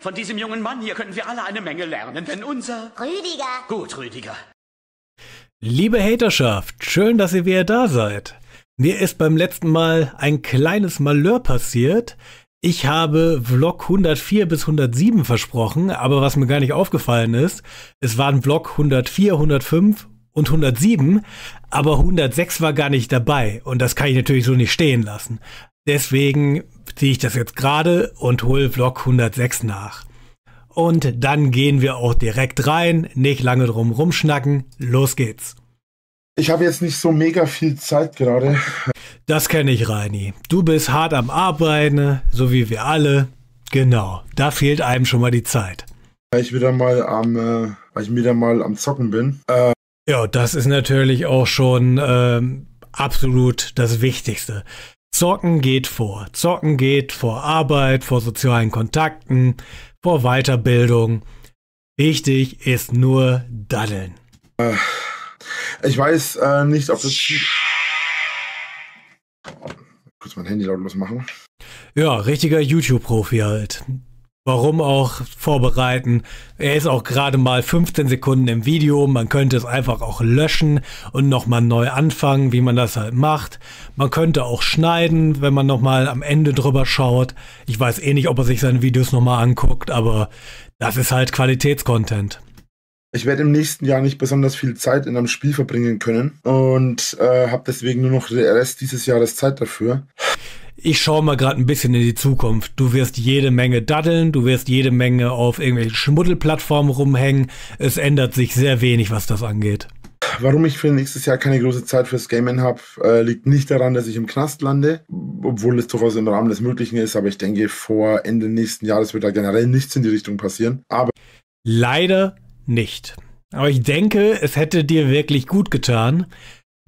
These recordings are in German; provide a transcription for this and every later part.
Von diesem jungen Mann hier könnten wir alle eine Menge lernen, denn unser... Rüdiger. Gut, Rüdiger. Liebe Haterschaft, schön, dass ihr wieder da seid. Mir ist beim letzten Mal ein kleines Malheur passiert. Ich habe Vlog 104 bis 107 versprochen, aber was mir gar nicht aufgefallen ist, es waren Vlog 104, 105 und 107, aber 106 war gar nicht dabei und das kann ich natürlich so nicht stehen lassen. Deswegen ziehe ich das jetzt gerade und hole Block 106 nach. Und dann gehen wir auch direkt rein, nicht lange drum rumschnacken, los geht's. Ich habe jetzt nicht so mega viel Zeit gerade. Das kenne ich, Reini. Du bist hart am Arbeiten, so wie wir alle. Genau, da fehlt einem schon mal die Zeit. Weil ich wieder mal am, äh, weil ich wieder mal am Zocken bin. Äh ja, das ist natürlich auch schon ähm, absolut das Wichtigste. Zocken geht vor. Zocken geht vor Arbeit, vor sozialen Kontakten, vor Weiterbildung. Wichtig ist nur Daddeln. Äh, ich weiß äh, nicht, ob das. Kurz mein Handy lautlos machen. Ja, richtiger YouTube-Profi halt. Warum auch vorbereiten? Er ist auch gerade mal 15 Sekunden im Video. Man könnte es einfach auch löschen und nochmal neu anfangen, wie man das halt macht. Man könnte auch schneiden, wenn man nochmal am Ende drüber schaut. Ich weiß eh nicht, ob er sich seine Videos nochmal anguckt, aber das ist halt Qualitätscontent. Ich werde im nächsten Jahr nicht besonders viel Zeit in einem Spiel verbringen können und äh, habe deswegen nur noch den Rest dieses Jahres Zeit dafür ich schaue mal gerade ein bisschen in die Zukunft. Du wirst jede Menge daddeln, du wirst jede Menge auf irgendwelchen Schmuddelplattformen rumhängen. Es ändert sich sehr wenig, was das angeht. Warum ich für nächstes Jahr keine große Zeit fürs Gamen habe, äh, liegt nicht daran, dass ich im Knast lande, obwohl es durchaus im Rahmen des Möglichen ist, aber ich denke, vor Ende nächsten Jahres wird da generell nichts in die Richtung passieren. Aber Leider nicht. Aber ich denke, es hätte dir wirklich gut getan,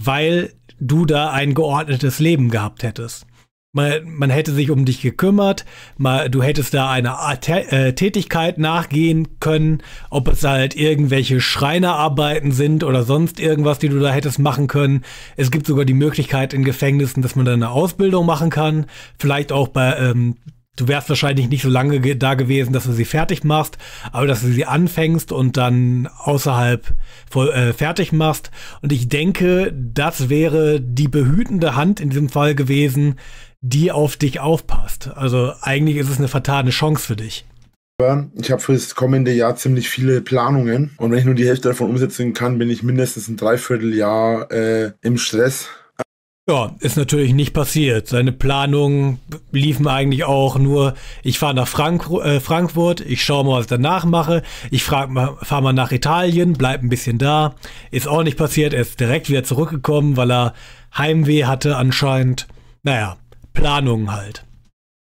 weil du da ein geordnetes Leben gehabt hättest. Man, man hätte sich um dich gekümmert, man, du hättest da einer äh, Tätigkeit nachgehen können, ob es halt irgendwelche Schreinerarbeiten sind oder sonst irgendwas, die du da hättest machen können. Es gibt sogar die Möglichkeit in Gefängnissen, dass man da eine Ausbildung machen kann. Vielleicht auch bei, ähm, du wärst wahrscheinlich nicht so lange ge da gewesen, dass du sie fertig machst, aber dass du sie anfängst und dann außerhalb voll, äh, fertig machst. Und ich denke, das wäre die behütende Hand in diesem Fall gewesen, die auf dich aufpasst. Also eigentlich ist es eine vertane Chance für dich. Ich habe für das kommende Jahr ziemlich viele Planungen und wenn ich nur die Hälfte davon umsetzen kann, bin ich mindestens ein Dreivierteljahr äh, im Stress. Ja, ist natürlich nicht passiert. Seine Planungen liefen eigentlich auch nur, ich fahre nach Frank äh, Frankfurt, ich schaue mal, was ich danach mache, ich fahre mal nach Italien, bleib ein bisschen da. Ist auch nicht passiert, er ist direkt wieder zurückgekommen, weil er Heimweh hatte anscheinend. Naja, Planungen halt?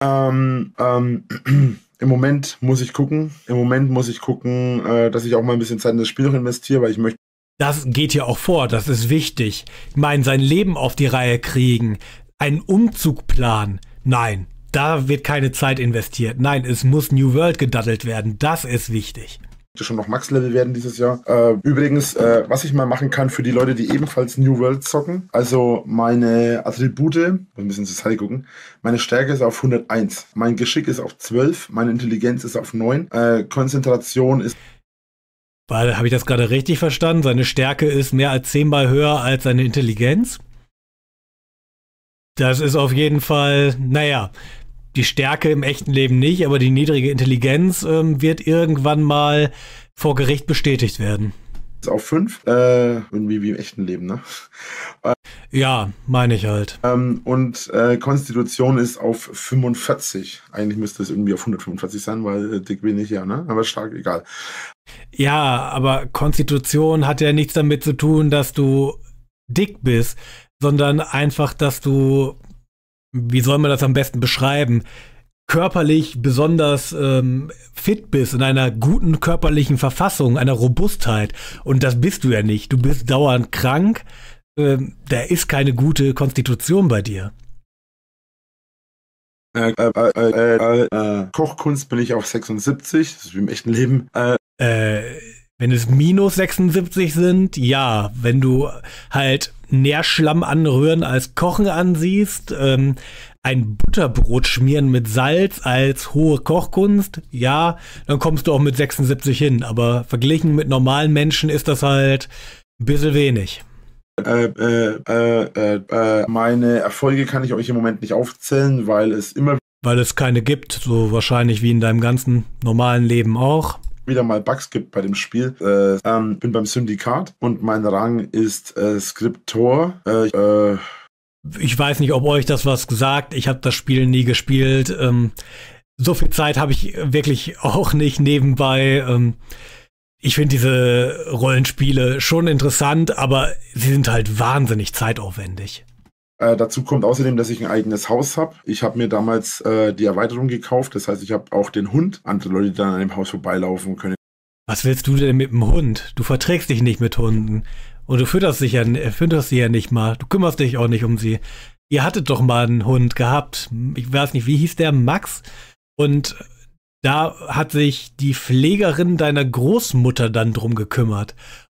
Ähm, ähm, Im Moment muss ich gucken. Im Moment muss ich gucken, äh, dass ich auch mal ein bisschen Zeit in das Spiel noch investiere, weil ich möchte. Das geht ja auch vor, das ist wichtig. Ich meine, sein Leben auf die Reihe kriegen, einen Umzug planen. Nein, da wird keine Zeit investiert. Nein, es muss New World gedattelt werden. Das ist wichtig schon noch Max-Level werden dieses Jahr. Äh, übrigens, äh, was ich mal machen kann für die Leute, die ebenfalls New World zocken, also meine Attribute, wir müssen zur Zeit gucken, meine Stärke ist auf 101, mein Geschick ist auf 12, meine Intelligenz ist auf 9, äh, Konzentration ist Weil, habe ich das gerade richtig verstanden? Seine Stärke ist mehr als zehnmal höher als seine Intelligenz? Das ist auf jeden Fall, naja, die Stärke im echten Leben nicht, aber die niedrige Intelligenz ähm, wird irgendwann mal vor Gericht bestätigt werden. Ist Auf fünf, äh, irgendwie wie im echten Leben, ne? Äh, ja, meine ich halt. Ähm, und äh, Konstitution ist auf 45. Eigentlich müsste es irgendwie auf 145 sein, weil äh, dick bin ich ja, ne? Aber stark, egal. Ja, aber Konstitution hat ja nichts damit zu tun, dass du dick bist, sondern einfach, dass du wie soll man das am besten beschreiben, körperlich besonders ähm, fit bist, in einer guten körperlichen Verfassung, einer Robustheit. Und das bist du ja nicht. Du bist dauernd krank. Ähm, da ist keine gute Konstitution bei dir. Äh, äh, äh, Kochkunst bin ich auf 76, das ist wie im echten Leben. wenn es minus 76 sind, ja. Wenn du halt Nährschlamm anrühren als Kochen ansiehst, ähm, ein Butterbrot schmieren mit Salz als hohe Kochkunst, ja, dann kommst du auch mit 76 hin. Aber verglichen mit normalen Menschen ist das halt ein bisschen wenig. Äh äh, äh, äh, äh, meine Erfolge kann ich euch im Moment nicht aufzählen, weil es immer. Weil es keine gibt, so wahrscheinlich wie in deinem ganzen normalen Leben auch wieder mal Bugs gibt bei dem Spiel. Äh, ähm, bin beim Syndikat und mein Rang ist äh, Skriptor. Äh, ich äh, weiß nicht, ob euch das was gesagt. Ich habe das Spiel nie gespielt. Ähm, so viel Zeit habe ich wirklich auch nicht nebenbei. Ähm, ich finde diese Rollenspiele schon interessant, aber sie sind halt wahnsinnig zeitaufwendig. Äh, dazu kommt außerdem, dass ich ein eigenes Haus habe. Ich habe mir damals äh, die Erweiterung gekauft. Das heißt, ich habe auch den Hund. Andere Leute, die dann an dem Haus vorbeilaufen können. Was willst du denn mit dem Hund? Du verträgst dich nicht mit Hunden. Und du fütterst, dich ja, äh, fütterst sie ja nicht mal. Du kümmerst dich auch nicht um sie. Ihr hattet doch mal einen Hund gehabt. Ich weiß nicht, wie hieß der? Max? Und da hat sich die Pflegerin deiner Großmutter dann drum gekümmert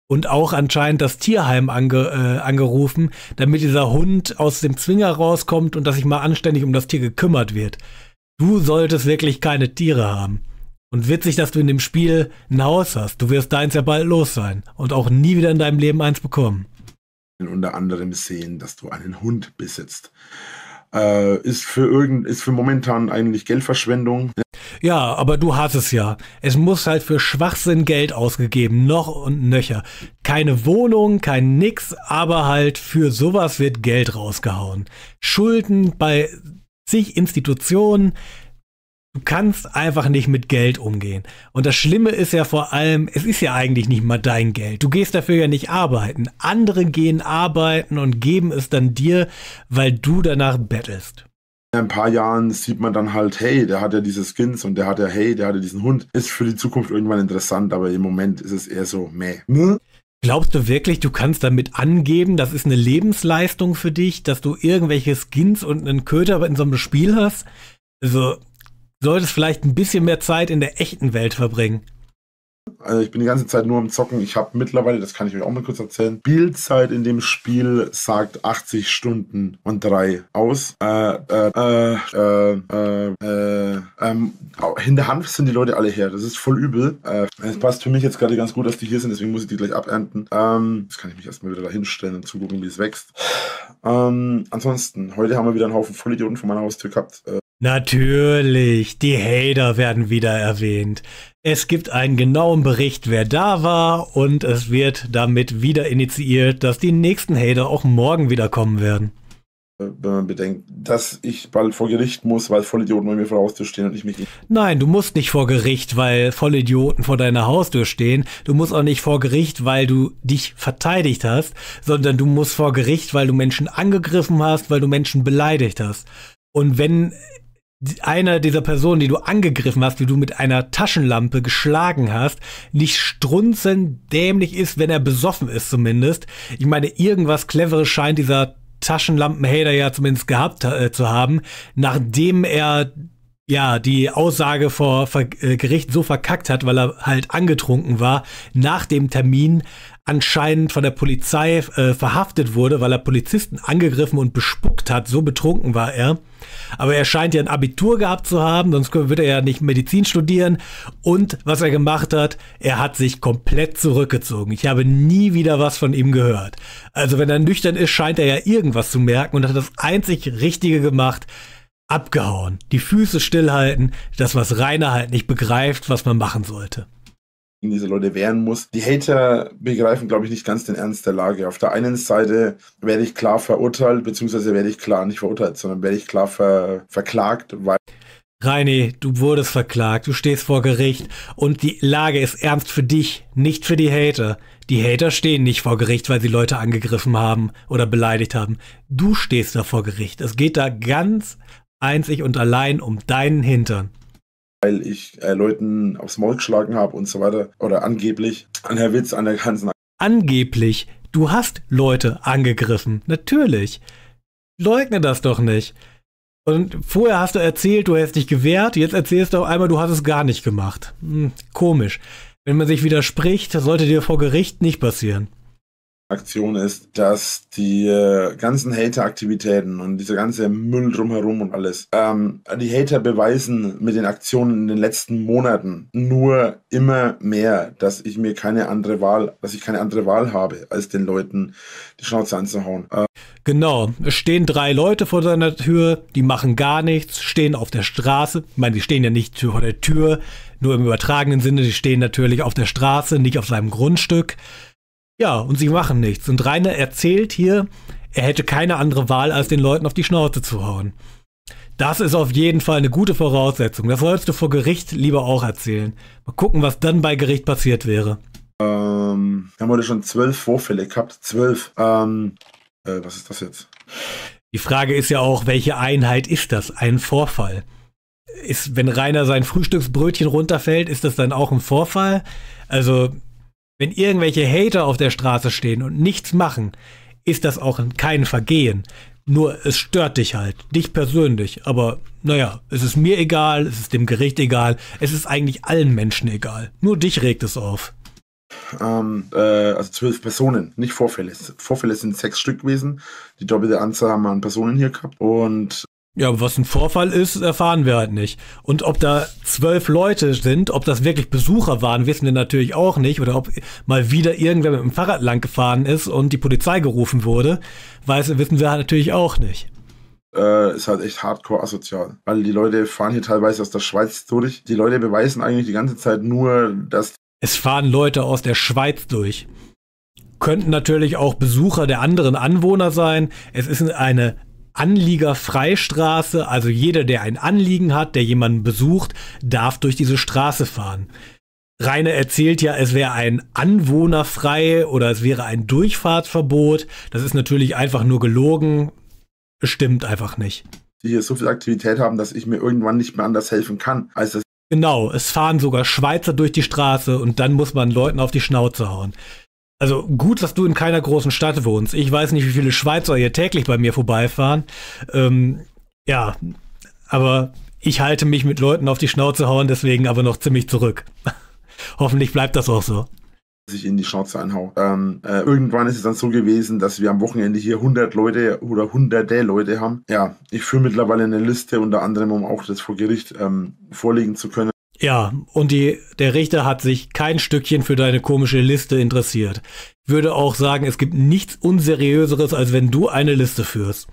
und auch anscheinend das Tierheim ange, äh, angerufen, damit dieser Hund aus dem Zwinger rauskommt und dass sich mal anständig um das Tier gekümmert wird. Du solltest wirklich keine Tiere haben. Und witzig, dass du in dem Spiel ein Haus hast. Du wirst deins ja bald los sein und auch nie wieder in deinem Leben eins bekommen. Unter anderem sehen, dass du einen Hund besitzt. Äh, ist, für irgend, ist für momentan eigentlich Geldverschwendung. Ja, aber du hast es ja. Es muss halt für Schwachsinn Geld ausgegeben, noch und nöcher. Keine Wohnung, kein Nix, aber halt für sowas wird Geld rausgehauen. Schulden bei zig Institutionen. Du kannst einfach nicht mit Geld umgehen. Und das Schlimme ist ja vor allem, es ist ja eigentlich nicht mal dein Geld. Du gehst dafür ja nicht arbeiten. Andere gehen arbeiten und geben es dann dir, weil du danach bettelst ein paar Jahren sieht man dann halt, hey, der hat ja diese Skins und der hat ja, hey, der hat ja diesen Hund. Ist für die Zukunft irgendwann interessant, aber im Moment ist es eher so, meh. Ne? Glaubst du wirklich, du kannst damit angeben, das ist eine Lebensleistung für dich, dass du irgendwelche Skins und einen Köter in so einem Spiel hast? Also, solltest vielleicht ein bisschen mehr Zeit in der echten Welt verbringen. Also ich bin die ganze Zeit nur am Zocken. Ich habe mittlerweile, das kann ich euch auch mal kurz erzählen, Spielzeit in dem Spiel sagt 80 Stunden und 3 aus. Äh, äh, äh, äh, äh, ähm, in der Hanf sind die Leute alle her. Das ist voll übel. Äh, es passt für mich jetzt gerade ganz gut, dass die hier sind, deswegen muss ich die gleich abernten. Ähm, jetzt kann ich mich erstmal wieder da hinstellen und zugucken, wie es wächst. Ähm, ansonsten, heute haben wir wieder einen Haufen Vollidioten von meiner Haustür gehabt. Äh, Natürlich, die Hater werden wieder erwähnt. Es gibt einen genauen Bericht, wer da war, und es wird damit wieder initiiert, dass die nächsten Hater auch morgen wiederkommen werden. Wenn man bedenkt, dass ich bald vor Gericht muss, weil Vollidioten bei mir vor der Haustür stehen und ich mich. nicht. Nein, du musst nicht vor Gericht, weil Vollidioten vor deiner Haustür stehen. Du musst auch nicht vor Gericht, weil du dich verteidigt hast, sondern du musst vor Gericht, weil du Menschen angegriffen hast, weil du Menschen beleidigt hast. Und wenn einer dieser Personen, die du angegriffen hast, die du mit einer Taschenlampe geschlagen hast, nicht strunzend dämlich ist, wenn er besoffen ist zumindest. Ich meine, irgendwas Cleveres scheint dieser Taschenlampenhater ja zumindest gehabt äh, zu haben, nachdem er ja die Aussage vor Ver äh, Gericht so verkackt hat, weil er halt angetrunken war nach dem Termin, anscheinend von der Polizei äh, verhaftet wurde, weil er Polizisten angegriffen und bespuckt hat. So betrunken war er. Aber er scheint ja ein Abitur gehabt zu haben, sonst würde er ja nicht Medizin studieren. Und was er gemacht hat, er hat sich komplett zurückgezogen. Ich habe nie wieder was von ihm gehört. Also wenn er nüchtern ist, scheint er ja irgendwas zu merken und hat das einzig Richtige gemacht. Abgehauen, die Füße stillhalten, das was Reiner halt nicht begreift, was man machen sollte gegen diese Leute wehren muss. Die Hater begreifen, glaube ich, nicht ganz den Ernst der Lage. Auf der einen Seite werde ich klar verurteilt, beziehungsweise werde ich klar nicht verurteilt, sondern werde ich klar ver verklagt, weil. Reini, du wurdest verklagt, du stehst vor Gericht und die Lage ist ernst für dich, nicht für die Hater. Die Hater stehen nicht vor Gericht, weil sie Leute angegriffen haben oder beleidigt haben. Du stehst da vor Gericht. Es geht da ganz einzig und allein um deinen Hintern weil ich äh, Leuten aufs Maul geschlagen habe und so weiter. Oder angeblich an Herr Witz an der ganzen. Angeblich. Du hast Leute angegriffen. Natürlich. Leugne das doch nicht. Und vorher hast du erzählt, du hättest dich gewehrt. Jetzt erzählst du auf einmal, du hast es gar nicht gemacht. Hm, komisch. Wenn man sich widerspricht, sollte dir vor Gericht nicht passieren. Aktion ist, dass die äh, ganzen Hater-Aktivitäten und dieser ganze Müll drumherum und alles, ähm, die Hater beweisen mit den Aktionen in den letzten Monaten nur immer mehr, dass ich mir keine andere Wahl, dass ich keine andere Wahl habe, als den Leuten die Schnauze anzuhauen. Ähm. Genau, es stehen drei Leute vor seiner Tür, die machen gar nichts, stehen auf der Straße, ich meine, die stehen ja nicht vor der Tür, nur im übertragenen Sinne, die stehen natürlich auf der Straße, nicht auf seinem Grundstück. Ja, und sie machen nichts. Und Rainer erzählt hier, er hätte keine andere Wahl, als den Leuten auf die Schnauze zu hauen. Das ist auf jeden Fall eine gute Voraussetzung. Das sollst du vor Gericht lieber auch erzählen. Mal gucken, was dann bei Gericht passiert wäre. Ähm, haben wir schon zwölf Vorfälle gehabt. Zwölf. Ähm, äh, was ist das jetzt? Die Frage ist ja auch, welche Einheit ist das? Ein Vorfall. Ist, wenn Rainer sein Frühstücksbrötchen runterfällt, ist das dann auch ein Vorfall? Also, wenn irgendwelche Hater auf der Straße stehen und nichts machen, ist das auch kein Vergehen. Nur es stört dich halt, dich persönlich. Aber naja, es ist mir egal, es ist dem Gericht egal, es ist eigentlich allen Menschen egal. Nur dich regt es auf. Ähm, äh, also zwölf Personen, nicht Vorfälle. Vorfälle sind sechs Stück gewesen. Die doppelte Anzahl haben wir an Personen hier gehabt. Und ja, was ein Vorfall ist, erfahren wir halt nicht. Und ob da zwölf Leute sind, ob das wirklich Besucher waren, wissen wir natürlich auch nicht. Oder ob mal wieder irgendwer mit dem Fahrrad lang gefahren ist und die Polizei gerufen wurde, weiß, wissen wir halt natürlich auch nicht. Äh, ist halt echt hardcore asozial. Weil die Leute fahren hier teilweise aus der Schweiz durch. Die Leute beweisen eigentlich die ganze Zeit nur, dass. Es fahren Leute aus der Schweiz durch könnten natürlich auch Besucher der anderen Anwohner sein. Es ist eine Anliegerfreistraße. Also jeder, der ein Anliegen hat, der jemanden besucht, darf durch diese Straße fahren. Rainer erzählt ja, es wäre ein Anwohnerfrei oder es wäre ein Durchfahrtsverbot. Das ist natürlich einfach nur gelogen. Stimmt einfach nicht. Die hier so viel Aktivität haben, dass ich mir irgendwann nicht mehr anders helfen kann, als das. Genau, es fahren sogar Schweizer durch die Straße und dann muss man Leuten auf die Schnauze hauen. Also gut, dass du in keiner großen Stadt wohnst. Ich weiß nicht, wie viele Schweizer hier täglich bei mir vorbeifahren. Ähm, ja, aber ich halte mich mit Leuten auf die Schnauze hauen, deswegen aber noch ziemlich zurück. Hoffentlich bleibt das auch so. Sich in die Schnauze anhau. Ähm, äh, irgendwann ist es dann so gewesen, dass wir am Wochenende hier 100 Leute oder hunderte Leute haben. Ja, ich führe mittlerweile eine Liste, unter anderem, um auch das vor Gericht ähm, vorlegen zu können. Ja, und die, der Richter hat sich kein Stückchen für deine komische Liste interessiert. Ich Würde auch sagen, es gibt nichts Unseriöseres, als wenn du eine Liste führst.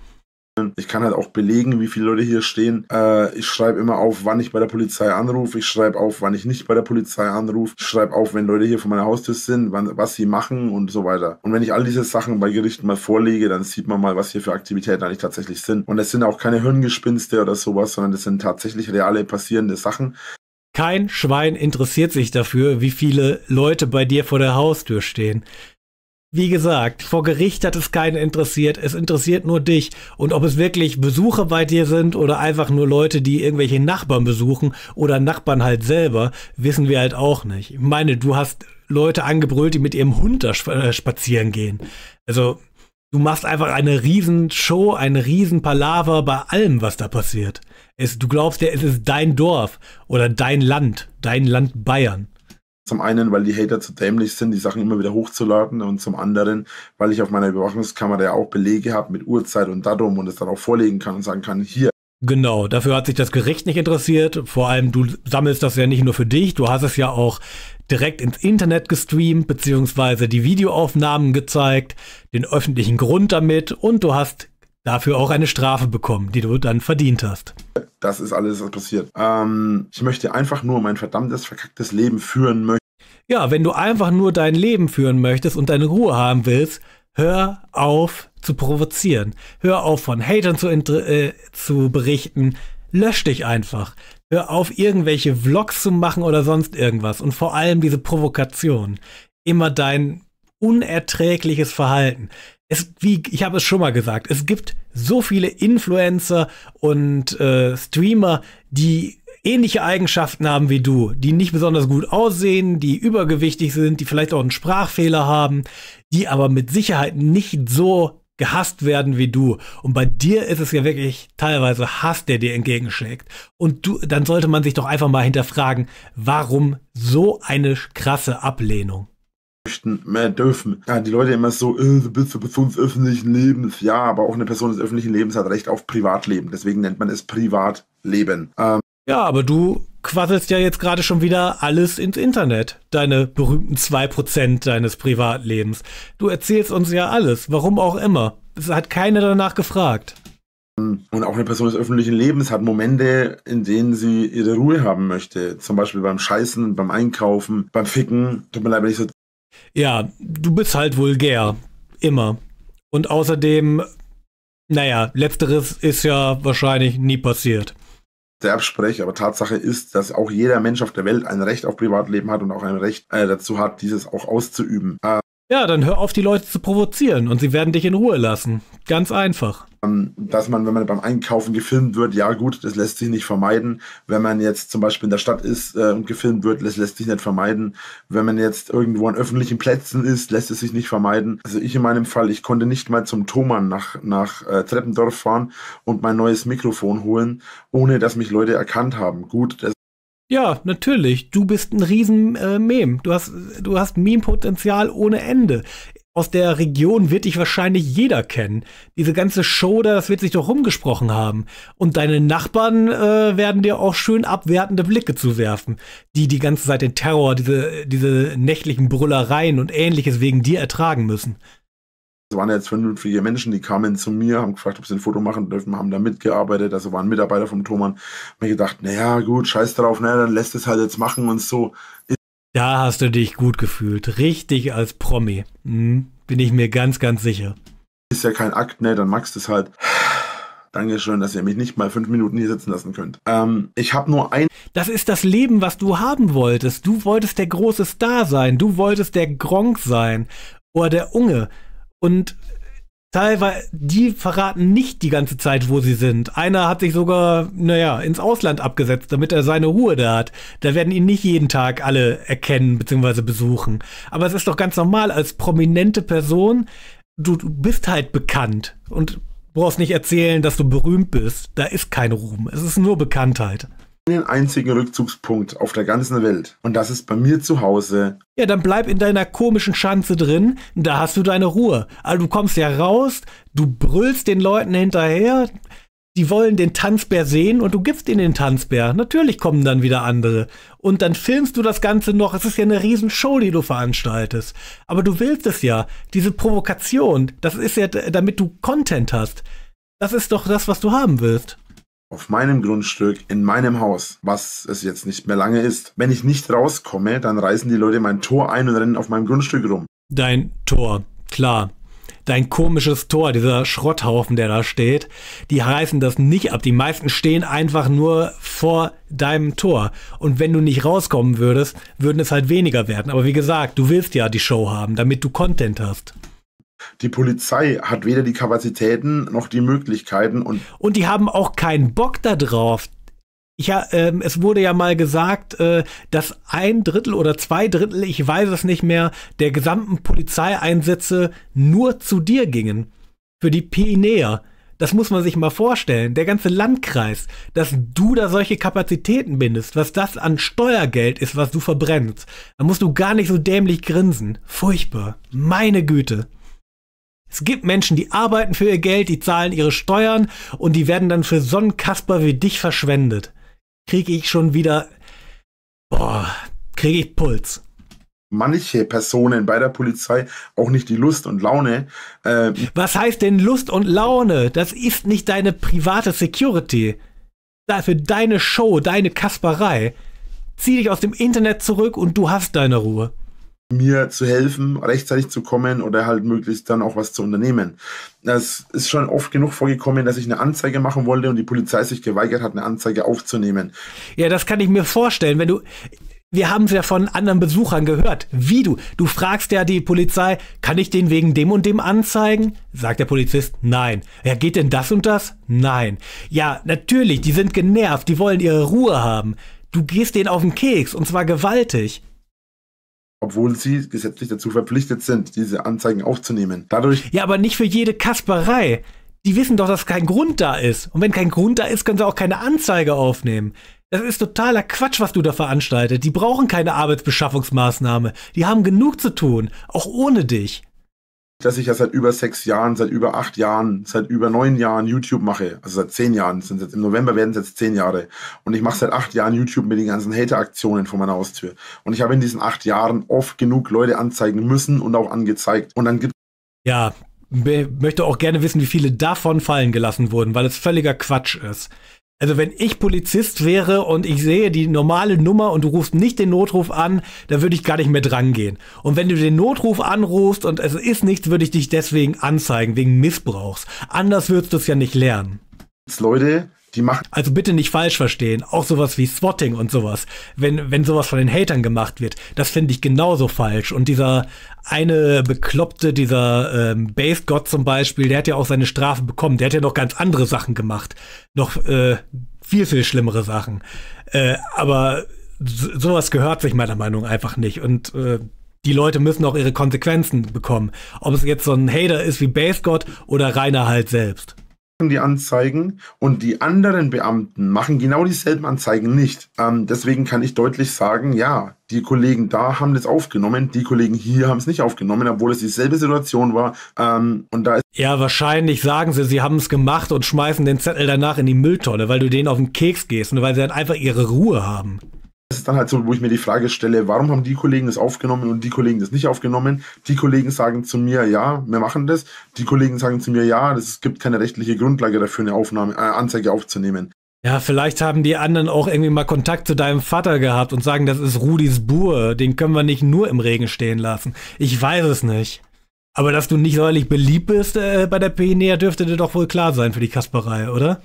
Ich kann halt auch belegen, wie viele Leute hier stehen. Äh, ich schreibe immer auf, wann ich bei der Polizei anrufe. Ich schreibe auf, wann ich nicht bei der Polizei anrufe. Ich schreibe auf, wenn Leute hier vor meiner Haustür sind, wann, was sie machen und so weiter. Und wenn ich all diese Sachen bei Gerichten mal vorlege, dann sieht man mal, was hier für Aktivitäten eigentlich tatsächlich sind. Und das sind auch keine Hirngespinste oder sowas, sondern das sind tatsächlich reale passierende Sachen, kein Schwein interessiert sich dafür, wie viele Leute bei dir vor der Haustür stehen. Wie gesagt, vor Gericht hat es keinen interessiert, es interessiert nur dich. Und ob es wirklich Besucher bei dir sind oder einfach nur Leute, die irgendwelche Nachbarn besuchen oder Nachbarn halt selber, wissen wir halt auch nicht. Ich meine, du hast Leute angebrüllt, die mit ihrem Hund da äh, spazieren gehen. Also, du machst einfach eine Riesenshow, eine Riesenpalaver bei allem, was da passiert. Ist, du glaubst ja, es ist dein Dorf oder dein Land, dein Land Bayern. Zum einen, weil die Hater zu dämlich sind, die Sachen immer wieder hochzuladen und zum anderen, weil ich auf meiner Überwachungskamera ja auch Belege habe mit Uhrzeit und Datum und es dann auch vorlegen kann und sagen kann, hier. Genau, dafür hat sich das Gericht nicht interessiert. Vor allem, du sammelst das ja nicht nur für dich, du hast es ja auch direkt ins Internet gestreamt, beziehungsweise die Videoaufnahmen gezeigt, den öffentlichen Grund damit und du hast dafür auch eine Strafe bekommen, die du dann verdient hast. Das ist alles, was passiert. Ähm, ich möchte einfach nur mein verdammtes, verkacktes Leben führen möchten. Ja, wenn du einfach nur dein Leben führen möchtest und deine Ruhe haben willst, hör auf zu provozieren. Hör auf von Hatern zu, äh, zu berichten. Lösch dich einfach. Hör auf, irgendwelche Vlogs zu machen oder sonst irgendwas. Und vor allem diese Provokation. Immer dein unerträgliches Verhalten es, wie ich habe es schon mal gesagt, es gibt so viele Influencer und äh, Streamer, die ähnliche Eigenschaften haben wie du, die nicht besonders gut aussehen, die übergewichtig sind, die vielleicht auch einen Sprachfehler haben, die aber mit Sicherheit nicht so gehasst werden wie du. Und bei dir ist es ja wirklich teilweise Hass, der dir entgegenschlägt. Und du, dann sollte man sich doch einfach mal hinterfragen, warum so eine krasse Ablehnung? Menschen mehr dürfen. Ja, die Leute immer so, äh, du bist eine Person des öffentlichen Lebens. Ja, aber auch eine Person des öffentlichen Lebens hat Recht auf Privatleben. Deswegen nennt man es Privatleben. Ähm, ja, aber du quasselst ja jetzt gerade schon wieder alles ins Internet. Deine berühmten 2% deines Privatlebens. Du erzählst uns ja alles, warum auch immer. Es hat keiner danach gefragt. Und auch eine Person des öffentlichen Lebens hat Momente, in denen sie ihre Ruhe haben möchte. Zum Beispiel beim Scheißen, beim Einkaufen, beim Ficken. Tut mir leid, wenn ich so ja, du bist halt vulgär. Immer. Und außerdem, naja, letzteres ist ja wahrscheinlich nie passiert. Der Absprech, aber Tatsache ist, dass auch jeder Mensch auf der Welt ein Recht auf Privatleben hat und auch ein Recht äh, dazu hat, dieses auch auszuüben. Äh, ja, dann hör auf, die Leute zu provozieren und sie werden dich in Ruhe lassen. Ganz einfach. Ähm, dass man, wenn man beim Einkaufen gefilmt wird, ja gut, das lässt sich nicht vermeiden. Wenn man jetzt zum Beispiel in der Stadt ist äh, und gefilmt wird, das lässt sich nicht vermeiden. Wenn man jetzt irgendwo an öffentlichen Plätzen ist, lässt es sich nicht vermeiden. Also ich in meinem Fall, ich konnte nicht mal zum Thomann nach, nach äh, Treppendorf fahren und mein neues Mikrofon holen, ohne dass mich Leute erkannt haben. Gut, das ja, natürlich. Du bist ein riesen äh, Meme. Du hast, du hast Meme-Potenzial ohne Ende. Aus der Region wird dich wahrscheinlich jeder kennen. Diese ganze Show da, das wird sich doch rumgesprochen haben. Und deine Nachbarn äh, werden dir auch schön abwertende Blicke zuwerfen, die die ganze Zeit den Terror, diese, diese nächtlichen Brüllereien und ähnliches wegen dir ertragen müssen. Es waren jetzt vernünftige Menschen, die kamen zu mir, haben gefragt, ob sie ein Foto machen dürfen, haben da mitgearbeitet. Also waren Mitarbeiter vom Thomann. Mir gedacht, naja, gut, scheiß drauf, naja, dann lässt es halt jetzt machen und so. Da hast du dich gut gefühlt. Richtig als Promi. Mhm. Bin ich mir ganz, ganz sicher. Ist ja kein Akt, ne, dann magst du es halt. Dankeschön, dass ihr mich nicht mal fünf Minuten hier sitzen lassen könnt. Ähm, ich habe nur ein. Das ist das Leben, was du haben wolltest. Du wolltest der große Star sein. Du wolltest der Gronk sein. Oder der Unge. Und teilweise, die verraten nicht die ganze Zeit, wo sie sind. Einer hat sich sogar, naja, ins Ausland abgesetzt, damit er seine Ruhe da hat. Da werden ihn nicht jeden Tag alle erkennen bzw. besuchen. Aber es ist doch ganz normal, als prominente Person, du, du bist halt bekannt und brauchst nicht erzählen, dass du berühmt bist. Da ist kein Ruhm, es ist nur Bekanntheit einen einzigen Rückzugspunkt auf der ganzen Welt. Und das ist bei mir zu Hause. Ja, dann bleib in deiner komischen Schanze drin. Da hast du deine Ruhe. Also du kommst ja raus, du brüllst den Leuten hinterher. Die wollen den Tanzbär sehen und du gibst ihnen den Tanzbär. Natürlich kommen dann wieder andere. Und dann filmst du das Ganze noch. Es ist ja eine Riesenshow, die du veranstaltest. Aber du willst es ja. Diese Provokation, das ist ja, damit du Content hast. Das ist doch das, was du haben willst auf meinem Grundstück, in meinem Haus, was es jetzt nicht mehr lange ist. Wenn ich nicht rauskomme, dann reißen die Leute mein Tor ein und rennen auf meinem Grundstück rum. Dein Tor, klar. Dein komisches Tor, dieser Schrotthaufen, der da steht, die reißen das nicht ab. Die meisten stehen einfach nur vor deinem Tor. Und wenn du nicht rauskommen würdest, würden es halt weniger werden. Aber wie gesagt, du willst ja die Show haben, damit du Content hast. Die Polizei hat weder die Kapazitäten noch die Möglichkeiten und. Und die haben auch keinen Bock darauf. Ja, ähm, es wurde ja mal gesagt, äh, dass ein Drittel oder zwei Drittel, ich weiß es nicht mehr, der gesamten Polizeieinsätze nur zu dir gingen. Für die Pinea. Das muss man sich mal vorstellen. Der ganze Landkreis, dass du da solche Kapazitäten bindest, was das an Steuergeld ist, was du verbrennst. Da musst du gar nicht so dämlich grinsen. Furchtbar. Meine Güte. Es gibt Menschen, die arbeiten für ihr Geld, die zahlen ihre Steuern und die werden dann für so einen Kasper wie dich verschwendet. Kriege ich schon wieder. Boah, kriege ich Puls. Manche Personen bei der Polizei auch nicht die Lust und Laune. Ähm Was heißt denn Lust und Laune? Das ist nicht deine private Security. Dafür deine Show, deine Kasperei. Zieh dich aus dem Internet zurück und du hast deine Ruhe mir zu helfen, rechtzeitig zu kommen oder halt möglichst dann auch was zu unternehmen. Es ist schon oft genug vorgekommen, dass ich eine Anzeige machen wollte und die Polizei sich geweigert hat, eine Anzeige aufzunehmen. Ja, das kann ich mir vorstellen, wenn du wir haben es ja von anderen Besuchern gehört. Wie du? Du fragst ja die Polizei, kann ich den wegen dem und dem anzeigen? Sagt der Polizist, nein. Ja, geht denn das und das? Nein. Ja, natürlich, die sind genervt, die wollen ihre Ruhe haben. Du gehst denen auf den Keks und zwar gewaltig obwohl sie gesetzlich dazu verpflichtet sind, diese Anzeigen aufzunehmen. Dadurch. Ja, aber nicht für jede Kasperei. Die wissen doch, dass kein Grund da ist. Und wenn kein Grund da ist, können sie auch keine Anzeige aufnehmen. Das ist totaler Quatsch, was du da veranstaltet. Die brauchen keine Arbeitsbeschaffungsmaßnahme. Die haben genug zu tun, auch ohne dich dass ich ja seit über sechs Jahren, seit über acht Jahren, seit über neun Jahren YouTube mache. Also seit zehn Jahren. Sind jetzt, Im November werden es jetzt zehn Jahre. Und ich mache seit acht Jahren YouTube mit den ganzen Hater-Aktionen vor meiner Haustür. Und ich habe in diesen acht Jahren oft genug Leute anzeigen müssen und auch angezeigt. Und dann gibt ja, möchte auch gerne wissen, wie viele davon fallen gelassen wurden, weil es völliger Quatsch ist. Also wenn ich Polizist wäre und ich sehe die normale Nummer und du rufst nicht den Notruf an, da würde ich gar nicht mehr dran gehen. Und wenn du den Notruf anrufst und es ist nichts, würde ich dich deswegen anzeigen, wegen Missbrauchs. Anders würdest du es ja nicht lernen. Leute, die machen also bitte nicht falsch verstehen. Auch sowas wie Swatting und sowas. Wenn, wenn sowas von den Hatern gemacht wird, das finde ich genauso falsch. Und dieser eine Bekloppte, dieser ähm, Base God zum Beispiel, der hat ja auch seine Strafe bekommen. Der hat ja noch ganz andere Sachen gemacht. Noch äh, viel, viel schlimmere Sachen. Äh, aber so, sowas gehört sich meiner Meinung nach einfach nicht. Und äh, die Leute müssen auch ihre Konsequenzen bekommen. Ob es jetzt so ein Hater ist wie Base God oder Rainer halt selbst die Anzeigen und die anderen Beamten machen genau dieselben Anzeigen nicht. Ähm, deswegen kann ich deutlich sagen, ja, die Kollegen da haben das aufgenommen, die Kollegen hier haben es nicht aufgenommen, obwohl es dieselbe Situation war. Ähm, und da ja, wahrscheinlich sagen sie, sie haben es gemacht und schmeißen den Zettel danach in die Mülltonne, weil du denen auf den Keks gehst und weil sie dann einfach ihre Ruhe haben das ist dann halt so, wo ich mir die Frage stelle, warum haben die Kollegen das aufgenommen und die Kollegen das nicht aufgenommen? Die Kollegen sagen zu mir, ja, wir machen das. Die Kollegen sagen zu mir, ja, es gibt keine rechtliche Grundlage dafür, eine Aufnahme, äh, Anzeige aufzunehmen. Ja, vielleicht haben die anderen auch irgendwie mal Kontakt zu deinem Vater gehabt und sagen, das ist Rudis Bur, den können wir nicht nur im Regen stehen lassen. Ich weiß es nicht. Aber dass du nicht säuerlich beliebt bist äh, bei der PNEA, dürfte dir doch wohl klar sein für die Kasperei, oder?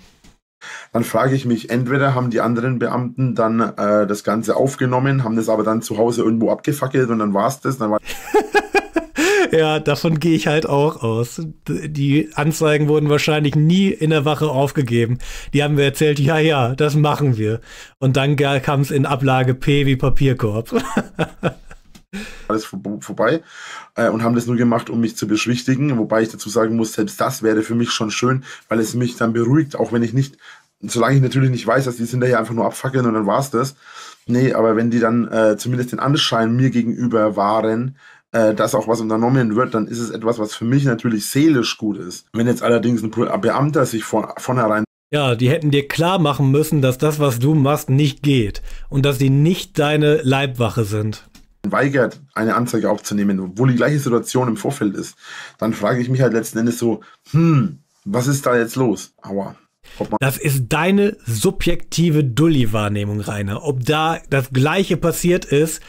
dann frage ich mich, entweder haben die anderen Beamten dann äh, das Ganze aufgenommen, haben das aber dann zu Hause irgendwo abgefackelt und dann war es das. Dann war ja, davon gehe ich halt auch aus. Die Anzeigen wurden wahrscheinlich nie in der Wache aufgegeben. Die haben mir erzählt, ja, ja, das machen wir. Und dann kam es in Ablage P wie Papierkorb. alles vorbei äh, und haben das nur gemacht, um mich zu beschwichtigen. Wobei ich dazu sagen muss, selbst das wäre für mich schon schön, weil es mich dann beruhigt, auch wenn ich nicht, solange ich natürlich nicht weiß, dass die hinterher einfach nur abfackeln und dann war es das. Nee, aber wenn die dann äh, zumindest den Anschein mir gegenüber waren, äh, dass auch was unternommen wird, dann ist es etwas, was für mich natürlich seelisch gut ist. Wenn jetzt allerdings ein Beamter sich von, vornherein ja, die hätten dir klar machen müssen, dass das, was du machst, nicht geht und dass sie nicht deine Leibwache sind weigert, eine Anzeige aufzunehmen, obwohl die gleiche Situation im Vorfeld ist, dann frage ich mich halt letzten Endes so, hm, was ist da jetzt los? Aua. Das ist deine subjektive Dulli-Wahrnehmung, Rainer. Ob da das Gleiche passiert ist,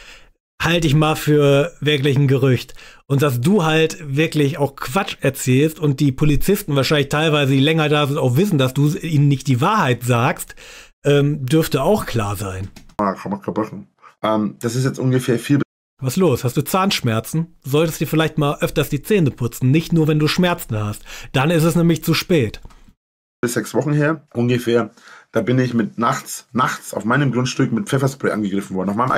halte ich mal für wirklich ein Gerücht. Und dass du halt wirklich auch Quatsch erzählst und die Polizisten wahrscheinlich teilweise, die länger da sind, auch wissen, dass du ihnen nicht die Wahrheit sagst, ähm, dürfte auch klar sein. Ah, kann man kaputt. Ähm, das ist jetzt ungefähr viel was los? Hast du Zahnschmerzen? Solltest dir vielleicht mal öfters die Zähne putzen, nicht nur wenn du Schmerzen hast. Dann ist es nämlich zu spät. Bis sechs Wochen her ungefähr, da bin ich mit nachts, nachts auf meinem Grundstück mit Pfefferspray angegriffen worden. Auf meinem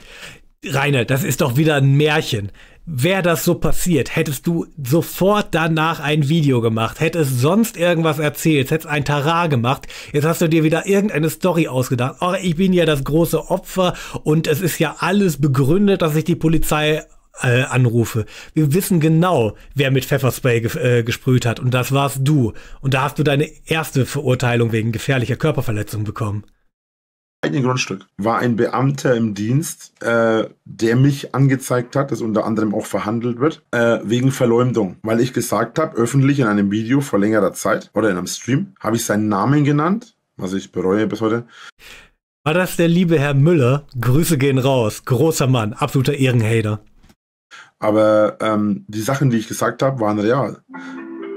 Reinhard, das ist doch wieder ein Märchen wäre das so passiert, hättest du sofort danach ein Video gemacht, hättest sonst irgendwas erzählt, hättest ein Tara gemacht, jetzt hast du dir wieder irgendeine Story ausgedacht. Oh, ich bin ja das große Opfer und es ist ja alles begründet, dass ich die Polizei äh, anrufe. Wir wissen genau, wer mit Pfefferspray ge äh, gesprüht hat und das warst du. Und da hast du deine erste Verurteilung wegen gefährlicher Körperverletzung bekommen eigenen Grundstück war ein Beamter im Dienst, äh, der mich angezeigt hat, das unter anderem auch verhandelt wird, äh, wegen Verleumdung, weil ich gesagt habe, öffentlich in einem Video vor längerer Zeit oder in einem Stream, habe ich seinen Namen genannt, was ich bereue bis heute. War das der liebe Herr Müller? Grüße gehen raus. Großer Mann, absoluter Ehrenhater. Aber ähm, die Sachen, die ich gesagt habe, waren real.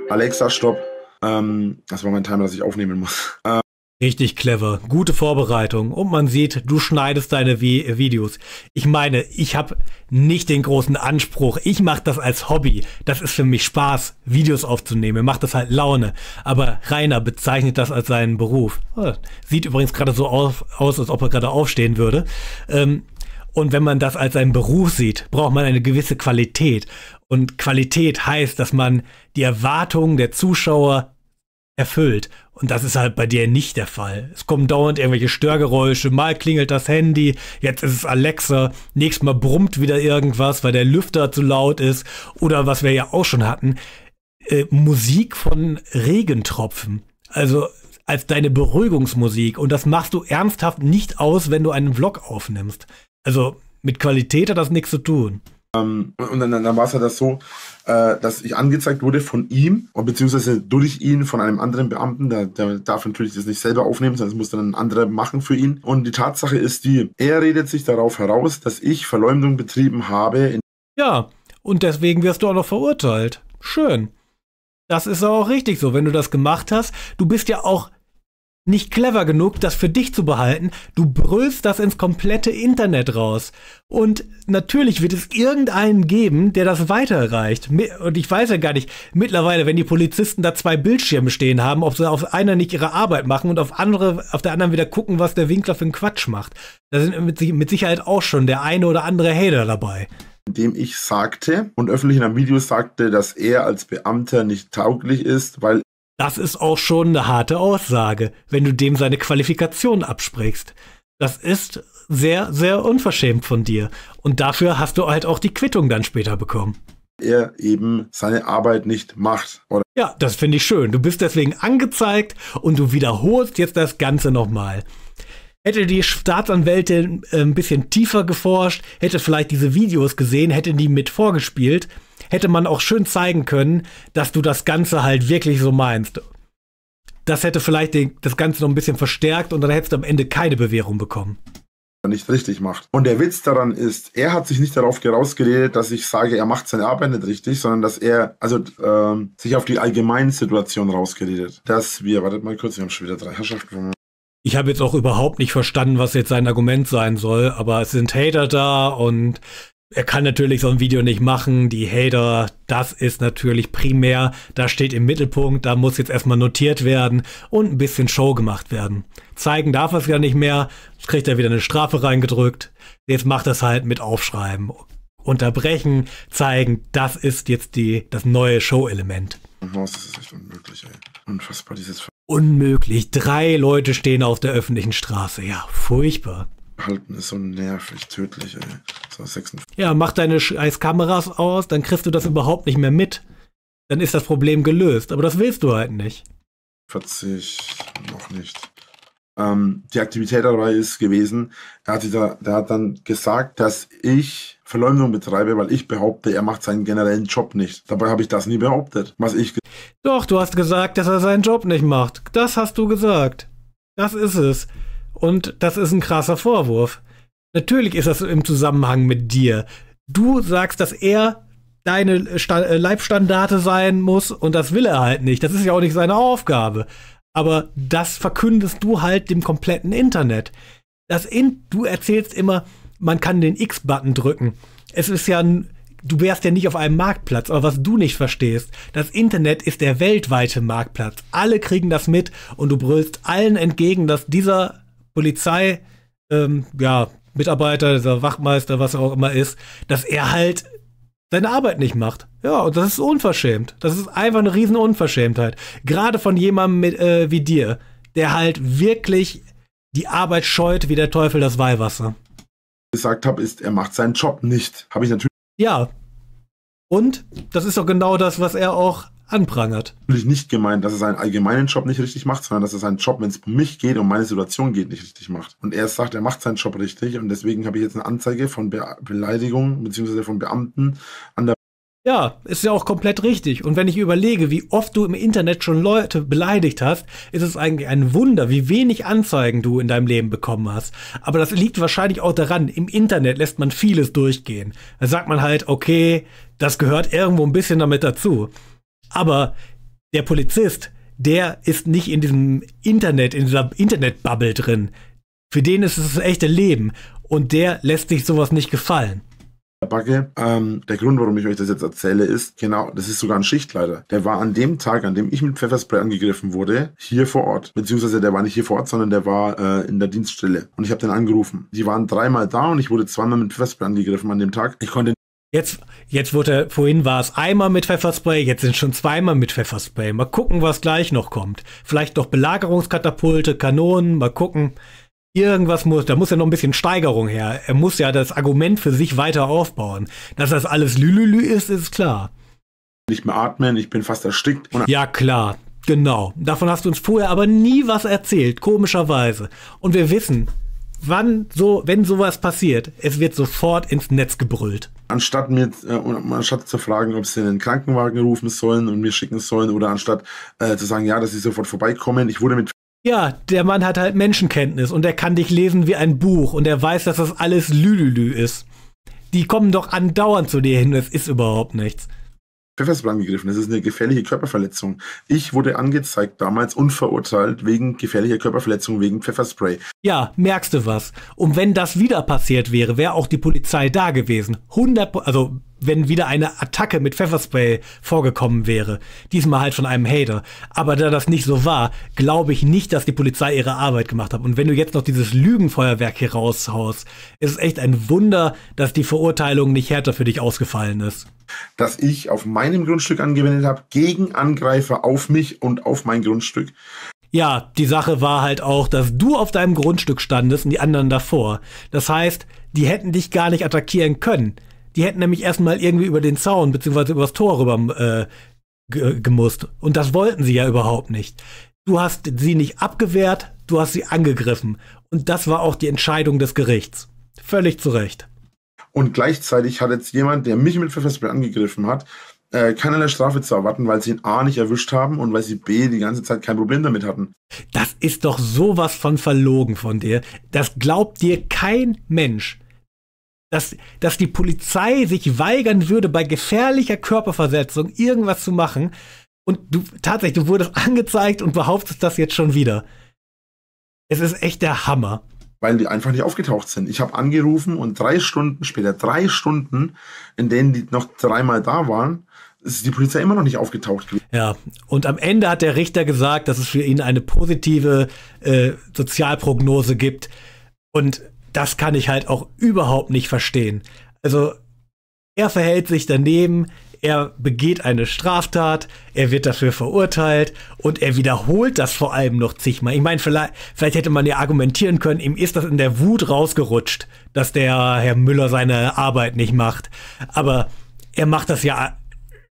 Alexa, stopp. Ähm, das war mein Timer, das ich aufnehmen muss. Ähm, Richtig clever, gute Vorbereitung und man sieht, du schneidest deine Vi Videos. Ich meine, ich habe nicht den großen Anspruch. Ich mache das als Hobby. Das ist für mich Spaß, Videos aufzunehmen. Mir macht das halt Laune. Aber Rainer bezeichnet das als seinen Beruf. Oh, sieht übrigens gerade so auf, aus, als ob er gerade aufstehen würde. Ähm, und wenn man das als seinen Beruf sieht, braucht man eine gewisse Qualität. Und Qualität heißt, dass man die Erwartungen der Zuschauer erfüllt. Und das ist halt bei dir nicht der Fall. Es kommen dauernd irgendwelche Störgeräusche, mal klingelt das Handy, jetzt ist es Alexa, nächstes Mal brummt wieder irgendwas, weil der Lüfter zu laut ist oder was wir ja auch schon hatten, äh, Musik von Regentropfen. Also als deine Beruhigungsmusik und das machst du ernsthaft nicht aus, wenn du einen Vlog aufnimmst. Also mit Qualität hat das nichts zu tun. Ähm, und dann, dann war es ja halt das so, äh, dass ich angezeigt wurde von ihm, beziehungsweise durch ihn von einem anderen Beamten. Der, der darf natürlich das nicht selber aufnehmen, sondern es muss dann ein anderer machen für ihn. Und die Tatsache ist die, er redet sich darauf heraus, dass ich Verleumdung betrieben habe. ja, und deswegen wirst du auch noch verurteilt. Schön. Das ist auch richtig so, wenn du das gemacht hast. Du bist ja auch nicht clever genug, das für dich zu behalten. Du brüllst das ins komplette Internet raus. Und natürlich wird es irgendeinen geben, der das weiterreicht. Und ich weiß ja gar nicht, mittlerweile, wenn die Polizisten da zwei Bildschirme stehen haben, ob sie auf einer nicht ihre Arbeit machen und auf andere, auf der anderen wieder gucken, was der Winkler für einen Quatsch macht. Da sind mit, Sicherheit auch schon der eine oder andere Hater dabei. Indem ich sagte und öffentlich in einem Video sagte, dass er als Beamter nicht tauglich ist, weil das ist auch schon eine harte Aussage, wenn du dem seine Qualifikation absprichst. Das ist sehr, sehr unverschämt von dir. Und dafür hast du halt auch die Quittung dann später bekommen. Er eben seine Arbeit nicht macht. Oder? Ja, das finde ich schön. Du bist deswegen angezeigt und du wiederholst jetzt das Ganze nochmal. Hätte die Staatsanwältin äh, ein bisschen tiefer geforscht, hätte vielleicht diese Videos gesehen, hätte die mit vorgespielt, hätte man auch schön zeigen können, dass du das Ganze halt wirklich so meinst. Das hätte vielleicht den, das Ganze noch ein bisschen verstärkt und dann hättest du am Ende keine Bewährung bekommen nicht richtig macht. Und der Witz daran ist, er hat sich nicht darauf herausgeredet, dass ich sage, er macht seine Arbeit nicht richtig, sondern dass er, also ähm, sich auf die allgemeine Situation rausgeredet. Dass wir, wartet mal kurz, wir haben schon wieder drei Herrschaften ich habe jetzt auch überhaupt nicht verstanden, was jetzt sein Argument sein soll, aber es sind Hater da und er kann natürlich so ein Video nicht machen. Die Hater, das ist natürlich primär, da steht im Mittelpunkt, da muss jetzt erstmal notiert werden und ein bisschen Show gemacht werden. Zeigen darf er es ja nicht mehr, jetzt kriegt er wieder eine Strafe reingedrückt. Jetzt macht das halt mit Aufschreiben, unterbrechen, zeigen, das ist jetzt die, das neue Show-Element. Das ist echt unmöglich, ey. Unfassbar, dieses Unmöglich. Drei Leute stehen auf der öffentlichen Straße. Ja, furchtbar. Halten ist so nervig, tödlich, ey. So 56. Ja, mach deine Scheißkameras aus, dann kriegst du das überhaupt nicht mehr mit. Dann ist das Problem gelöst. Aber das willst du halt nicht. 40, noch nicht. Ähm, die Aktivität dabei ist gewesen, er hat, da, der hat dann gesagt, dass ich Verleumdung betreibe, weil ich behaupte, er macht seinen generellen Job nicht. Dabei habe ich das nie behauptet, was ich. Doch, du hast gesagt, dass er seinen Job nicht macht. Das hast du gesagt. Das ist es. Und das ist ein krasser Vorwurf. Natürlich ist das im Zusammenhang mit dir. Du sagst, dass er deine Sta äh, Leibstandarte sein muss und das will er halt nicht. Das ist ja auch nicht seine Aufgabe. Aber das verkündest du halt dem kompletten Internet. Das In du erzählst immer, man kann den X-Button drücken. Es ist ja du wärst ja nicht auf einem Marktplatz. Aber was du nicht verstehst, das Internet ist der weltweite Marktplatz. Alle kriegen das mit und du brüllst allen entgegen, dass dieser Polizei, ähm, ja, Mitarbeiter, dieser Wachmeister, was er auch immer ist, dass er halt seine Arbeit nicht macht. Ja, und das ist unverschämt. Das ist einfach eine riesen Unverschämtheit. Gerade von jemandem mit, äh, wie dir, der halt wirklich die Arbeit scheut wie der Teufel das Weihwasser gesagt habe, ist, er macht seinen Job nicht. Habe ich natürlich. Ja. Und das ist doch genau das, was er auch anprangert. Natürlich nicht gemeint, dass er seinen allgemeinen Job nicht richtig macht, sondern dass er seinen Job, wenn es um mich geht, um meine Situation geht, nicht richtig macht. Und er sagt, er macht seinen Job richtig und deswegen habe ich jetzt eine Anzeige von Be Beleidigung bzw. von Beamten an der ja, ist ja auch komplett richtig. Und wenn ich überlege, wie oft du im Internet schon Leute beleidigt hast, ist es eigentlich ein Wunder, wie wenig Anzeigen du in deinem Leben bekommen hast. Aber das liegt wahrscheinlich auch daran, im Internet lässt man vieles durchgehen. Da sagt man halt, okay, das gehört irgendwo ein bisschen damit dazu. Aber der Polizist, der ist nicht in diesem Internet, in dieser Internetbubble drin. Für den ist es das echte Leben. Und der lässt sich sowas nicht gefallen. Backe. Ähm, der Grund, warum ich euch das jetzt erzähle, ist, genau, das ist sogar ein Schichtleiter. Der war an dem Tag, an dem ich mit Pfefferspray angegriffen wurde, hier vor Ort. Beziehungsweise der war nicht hier vor Ort, sondern der war äh, in der Dienststelle. Und ich habe den angerufen. Die waren dreimal da und ich wurde zweimal mit Pfefferspray angegriffen an dem Tag. Ich konnte Jetzt, jetzt wurde, vorhin war es einmal mit Pfefferspray, jetzt sind schon zweimal mit Pfefferspray. Mal gucken, was gleich noch kommt. Vielleicht noch Belagerungskatapulte, Kanonen, mal gucken. Irgendwas muss, da muss ja noch ein bisschen Steigerung her. Er muss ja das Argument für sich weiter aufbauen. Dass das alles Lülülü ist, ist klar. Nicht mehr atmen, ich bin fast erstickt. ja, klar. Genau. Davon hast du uns vorher aber nie was erzählt, komischerweise. Und wir wissen, wann so, wenn sowas passiert, es wird sofort ins Netz gebrüllt. Anstatt mir, äh, anstatt zu fragen, ob sie einen Krankenwagen rufen sollen und mir schicken sollen, oder anstatt äh, zu sagen, ja, dass sie sofort vorbeikommen, ich wurde mit ja, der Mann hat halt Menschenkenntnis und er kann dich lesen wie ein Buch und er weiß, dass das alles Lülülü ist. Die kommen doch andauernd zu dir hin, das ist überhaupt nichts. Pfefferspray angegriffen, das ist eine gefährliche Körperverletzung. Ich wurde angezeigt damals und verurteilt wegen gefährlicher Körperverletzung wegen Pfefferspray. Ja, merkst du was? Und wenn das wieder passiert wäre, wäre auch die Polizei da gewesen. 100, also wenn wieder eine Attacke mit Pfefferspray vorgekommen wäre. Diesmal halt von einem Hater. Aber da das nicht so war, glaube ich nicht, dass die Polizei ihre Arbeit gemacht hat. Und wenn du jetzt noch dieses Lügenfeuerwerk hier raushaust, ist es echt ein Wunder, dass die Verurteilung nicht härter für dich ausgefallen ist. Dass ich auf meinem Grundstück angewendet habe, gegen Angreifer auf mich und auf mein Grundstück. Ja, die Sache war halt auch, dass du auf deinem Grundstück standest und die anderen davor. Das heißt, die hätten dich gar nicht attackieren können. Die hätten nämlich erstmal irgendwie über den Zaun beziehungsweise übers Tor rüber äh, gemusst. Und das wollten sie ja überhaupt nicht. Du hast sie nicht abgewehrt, du hast sie angegriffen. Und das war auch die Entscheidung des Gerichts. Völlig zu Recht. Und gleichzeitig hat jetzt jemand, der mich mit Pfefferspray angegriffen hat, äh, keinerlei Strafe zu erwarten, weil sie ihn A nicht erwischt haben und weil sie B die ganze Zeit kein Problem damit hatten. Das ist doch sowas von verlogen von dir. Das glaubt dir kein Mensch dass, dass die Polizei sich weigern würde, bei gefährlicher Körperversetzung irgendwas zu machen. Und du tatsächlich, du wurdest angezeigt und behauptest das jetzt schon wieder. Es ist echt der Hammer. Weil die einfach nicht aufgetaucht sind. Ich habe angerufen und drei Stunden später, drei Stunden, in denen die noch dreimal da waren, ist die Polizei immer noch nicht aufgetaucht Ja, und am Ende hat der Richter gesagt, dass es für ihn eine positive äh, Sozialprognose gibt. Und das kann ich halt auch überhaupt nicht verstehen. Also er verhält sich daneben, er begeht eine Straftat, er wird dafür verurteilt und er wiederholt das vor allem noch zigmal. Ich meine, vielleicht, vielleicht hätte man ja argumentieren können, ihm ist das in der Wut rausgerutscht, dass der Herr Müller seine Arbeit nicht macht. Aber er macht das ja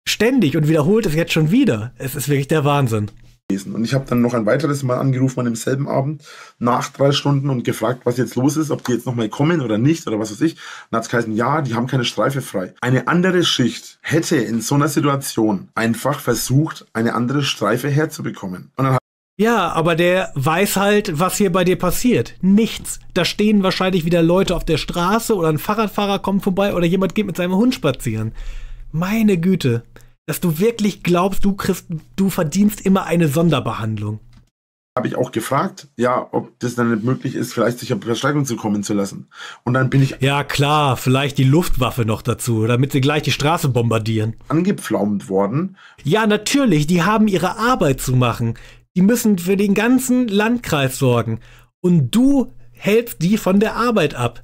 ständig und wiederholt es jetzt schon wieder. Es ist wirklich der Wahnsinn gewesen. Und ich habe dann noch ein weiteres Mal angerufen an demselben Abend nach drei Stunden und gefragt, was jetzt los ist, ob die jetzt nochmal kommen oder nicht oder was weiß ich. Dann hat es geheißen, ja, die haben keine Streife frei. Eine andere Schicht hätte in so einer Situation einfach versucht, eine andere Streife herzubekommen. Und dann ja, aber der weiß halt, was hier bei dir passiert. Nichts. Da stehen wahrscheinlich wieder Leute auf der Straße oder ein Fahrradfahrer kommt vorbei oder jemand geht mit seinem Hund spazieren. Meine Güte dass du wirklich glaubst, du kriegst, du verdienst immer eine Sonderbehandlung. Habe ich auch gefragt, ja, ob das dann nicht möglich ist, vielleicht sich auf Versteigerung zu kommen zu lassen. Und dann bin ich. Ja, klar, vielleicht die Luftwaffe noch dazu, damit sie gleich die Straße bombardieren. Angepflaumt worden. Ja, natürlich, die haben ihre Arbeit zu machen. Die müssen für den ganzen Landkreis sorgen. Und du hältst die von der Arbeit ab.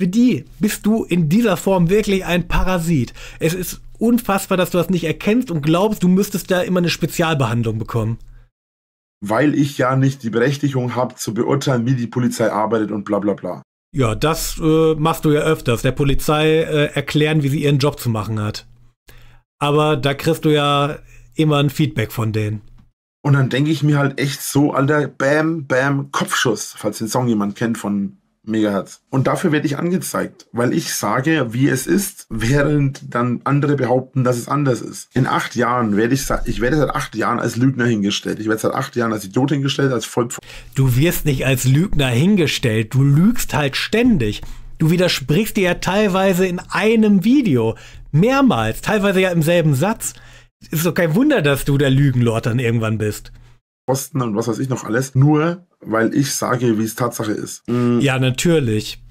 Für die bist du in dieser Form wirklich ein Parasit. Es ist unfassbar, dass du das nicht erkennst und glaubst, du müsstest da immer eine Spezialbehandlung bekommen. Weil ich ja nicht die Berechtigung habe, zu beurteilen, wie die Polizei arbeitet und bla bla bla. Ja, das äh, machst du ja öfters. Der Polizei äh, erklären, wie sie ihren Job zu machen hat. Aber da kriegst du ja immer ein Feedback von denen. Und dann denke ich mir halt echt so, alter, bam, bam, Kopfschuss, falls den Song jemand kennt von Megahertz. Und dafür werde ich angezeigt, weil ich sage, wie es ist, während dann andere behaupten, dass es anders ist. In acht Jahren werde ich, ich werde seit acht Jahren als Lügner hingestellt. Ich werde seit acht Jahren als Idiot hingestellt, als Vollpf Du wirst nicht als Lügner hingestellt. Du lügst halt ständig. Du widersprichst dir ja teilweise in einem Video. Mehrmals. Teilweise ja im selben Satz. Ist doch kein Wunder, dass du der Lügenlord dann irgendwann bist. Kosten und was weiß ich noch alles, nur weil ich sage, wie es Tatsache ist. Mhm. Ja, natürlich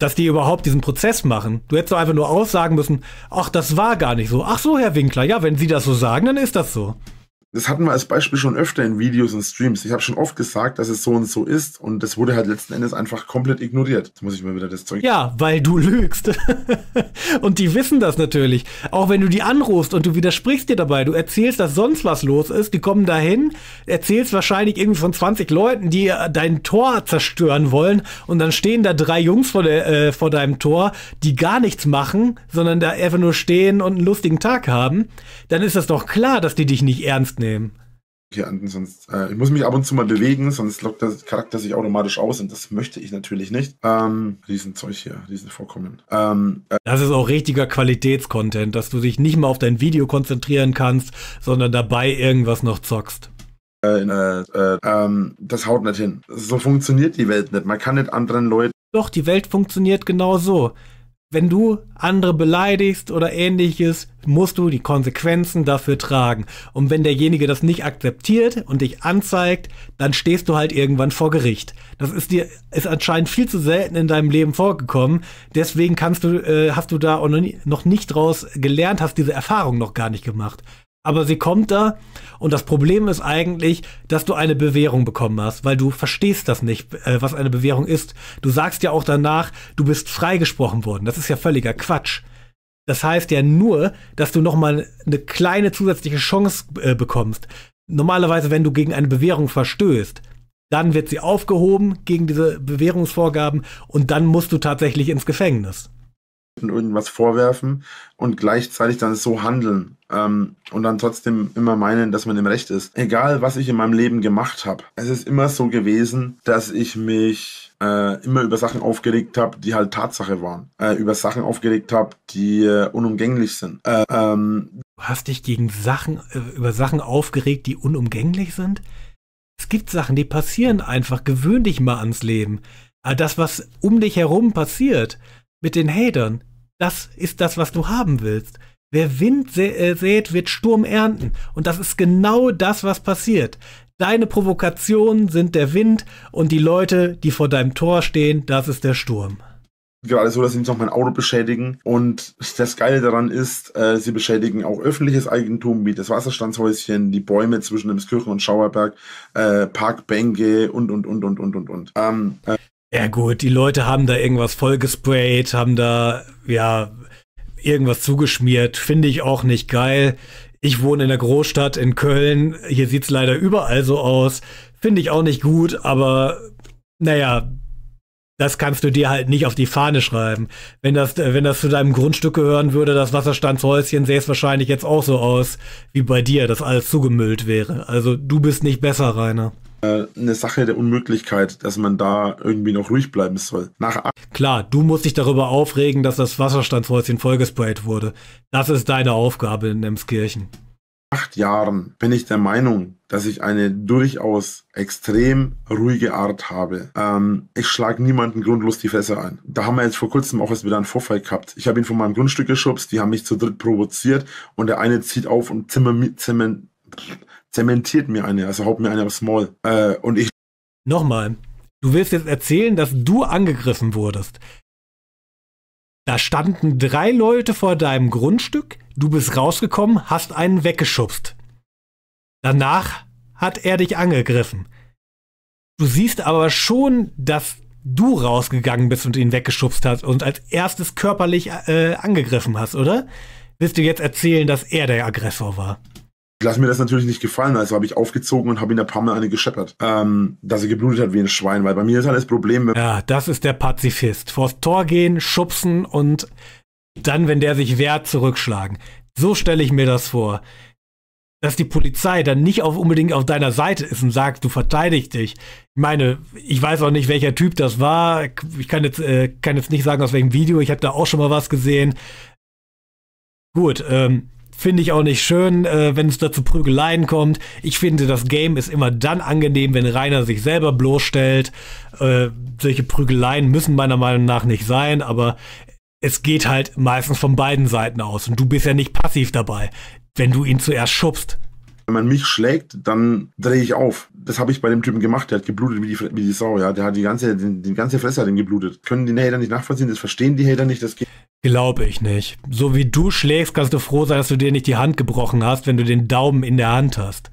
dass die überhaupt diesen Prozess machen. Du hättest doch einfach nur aussagen müssen, ach, das war gar nicht so. Ach so, Herr Winkler, ja, wenn Sie das so sagen, dann ist das so. Das hatten wir als Beispiel schon öfter in Videos und Streams. Ich habe schon oft gesagt, dass es so und so ist und das wurde halt letzten Endes einfach komplett ignoriert. Jetzt muss ich mir wieder das Zeug. Ja, weil du lügst. und die wissen das natürlich. Auch wenn du die anrufst und du widersprichst dir dabei, du erzählst, dass sonst was los ist, die kommen dahin, erzählst wahrscheinlich irgendwie von 20 Leuten, die äh, dein Tor zerstören wollen und dann stehen da drei Jungs vor, der, äh, vor deinem Tor, die gar nichts machen, sondern da einfach nur stehen und einen lustigen Tag haben. Dann ist das doch klar, dass die dich nicht ernst Ernst nehmen. Okay, sonst, äh, ich muss mich ab und zu mal bewegen, sonst lockt der Charakter sich automatisch aus und das möchte ich natürlich nicht. Ähm, diesen Zeug hier, diesen Vorkommen. Ähm, äh, das ist auch richtiger Qualitätscontent, dass du dich nicht mal auf dein Video konzentrieren kannst, sondern dabei irgendwas noch zockst. Äh, äh, äh, ähm, das haut nicht hin. So funktioniert die Welt nicht. Man kann nicht anderen Leuten. Doch, die Welt funktioniert genau so. Wenn du andere beleidigst oder ähnliches, musst du die Konsequenzen dafür tragen. Und wenn derjenige das nicht akzeptiert und dich anzeigt, dann stehst du halt irgendwann vor Gericht. Das ist dir ist anscheinend viel zu selten in deinem Leben vorgekommen. Deswegen kannst du äh, hast du da noch, nicht draus gelernt, hast diese Erfahrung noch gar nicht gemacht. Aber sie kommt da und das Problem ist eigentlich, dass du eine Bewährung bekommen hast, weil du verstehst das nicht, äh, was eine Bewährung ist. Du sagst ja auch danach, du bist freigesprochen worden. Das ist ja völliger Quatsch. Das heißt ja nur, dass du nochmal eine kleine zusätzliche Chance äh, bekommst. Normalerweise, wenn du gegen eine Bewährung verstößt, dann wird sie aufgehoben gegen diese Bewährungsvorgaben und dann musst du tatsächlich ins Gefängnis irgendwas vorwerfen und gleichzeitig dann so handeln ähm, und dann trotzdem immer meinen, dass man im Recht ist. Egal, was ich in meinem Leben gemacht habe, es ist immer so gewesen, dass ich mich äh, immer über Sachen aufgeregt habe, die halt Tatsache waren. Äh, über Sachen aufgeregt habe, die äh, unumgänglich sind. Äh, ähm, du hast dich gegen Sachen, äh, über Sachen aufgeregt, die unumgänglich sind? Es gibt Sachen, die passieren einfach. Gewöhn dich mal ans Leben. Das, was um dich herum passiert, mit den Hatern, das ist das, was du haben willst. Wer Wind sä äh, sät, wird Sturm ernten. Und das ist genau das, was passiert. Deine Provokationen sind der Wind und die Leute, die vor deinem Tor stehen, das ist der Sturm. Gerade ja, so, dass sie nicht noch mein Auto beschädigen. Und das Geile daran ist, äh, sie beschädigen auch öffentliches Eigentum wie das Wasserstandshäuschen, die Bäume zwischen dem Kirchen und Schauerberg, äh, Parkbänke und, und, und, und, und, und, und. Ähm, äh, ja gut, die Leute haben da irgendwas vollgesprayt, haben da ja irgendwas zugeschmiert, finde ich auch nicht geil. Ich wohne in der Großstadt in Köln, hier sieht es leider überall so aus, finde ich auch nicht gut, aber naja, das kannst du dir halt nicht auf die Fahne schreiben. Wenn das, äh, wenn das zu deinem Grundstück gehören würde, das Wasserstandshäuschen sähe es wahrscheinlich jetzt auch so aus wie bei dir, dass alles zugemüllt wäre. Also du bist nicht besser, Rainer. Äh, eine Sache der Unmöglichkeit, dass man da irgendwie noch ruhig bleiben soll. Nach Klar, du musst dich darüber aufregen, dass das Wasserstandshäuschen vollgesprayt wurde. Das ist deine Aufgabe in Emskirchen acht Jahren bin ich der Meinung, dass ich eine durchaus extrem ruhige Art habe. Ähm, ich schlage niemanden grundlos die Fässer ein. Da haben wir jetzt vor kurzem auch erst wieder einen Vorfall gehabt. Ich habe ihn von meinem Grundstück geschubst, die haben mich zu dritt provoziert und der eine zieht auf und zimmer, zimmer, zementiert mir eine, also haut mir eine aufs Maul. Äh, und ich. Nochmal, du willst jetzt erzählen, dass du angegriffen wurdest. Da standen drei Leute vor deinem Grundstück, Du bist rausgekommen, hast einen weggeschubst. Danach hat er dich angegriffen. Du siehst aber schon, dass du rausgegangen bist und ihn weggeschubst hast und als erstes körperlich äh, angegriffen hast, oder? Willst du jetzt erzählen, dass er der Aggressor war? Ich lasse mir das natürlich nicht gefallen, also habe ich aufgezogen und habe ihn ein paar Mal eine gescheppert, ähm, dass er geblutet hat wie ein Schwein, weil bei mir ist halt das Problem. Ja, das ist der Pazifist. Vors Tor gehen, schubsen und dann, wenn der sich wehrt, zurückschlagen. So stelle ich mir das vor. Dass die Polizei dann nicht auf unbedingt auf deiner Seite ist und sagt, du verteidigst dich. Ich meine, ich weiß auch nicht, welcher Typ das war. Ich kann jetzt, äh, kann jetzt nicht sagen, aus welchem Video. Ich habe da auch schon mal was gesehen. Gut, ähm, finde ich auch nicht schön, äh, wenn es dazu Prügeleien kommt. Ich finde, das Game ist immer dann angenehm, wenn Rainer sich selber bloßstellt. Äh, solche Prügeleien müssen meiner Meinung nach nicht sein, aber es geht halt meistens von beiden Seiten aus und du bist ja nicht passiv dabei, wenn du ihn zuerst schubst. Wenn man mich schlägt, dann drehe ich auf. Das habe ich bei dem Typen gemacht. Der hat geblutet wie die, wie die Sau. Ja, der hat die ganze, den, die ganze Fresse hat ihm geblutet. Können die Hater nicht nachvollziehen? Das verstehen die Hater nicht. Das geht. Glaube ich nicht. So wie du schlägst, kannst du froh sein, dass du dir nicht die Hand gebrochen hast, wenn du den Daumen in der Hand hast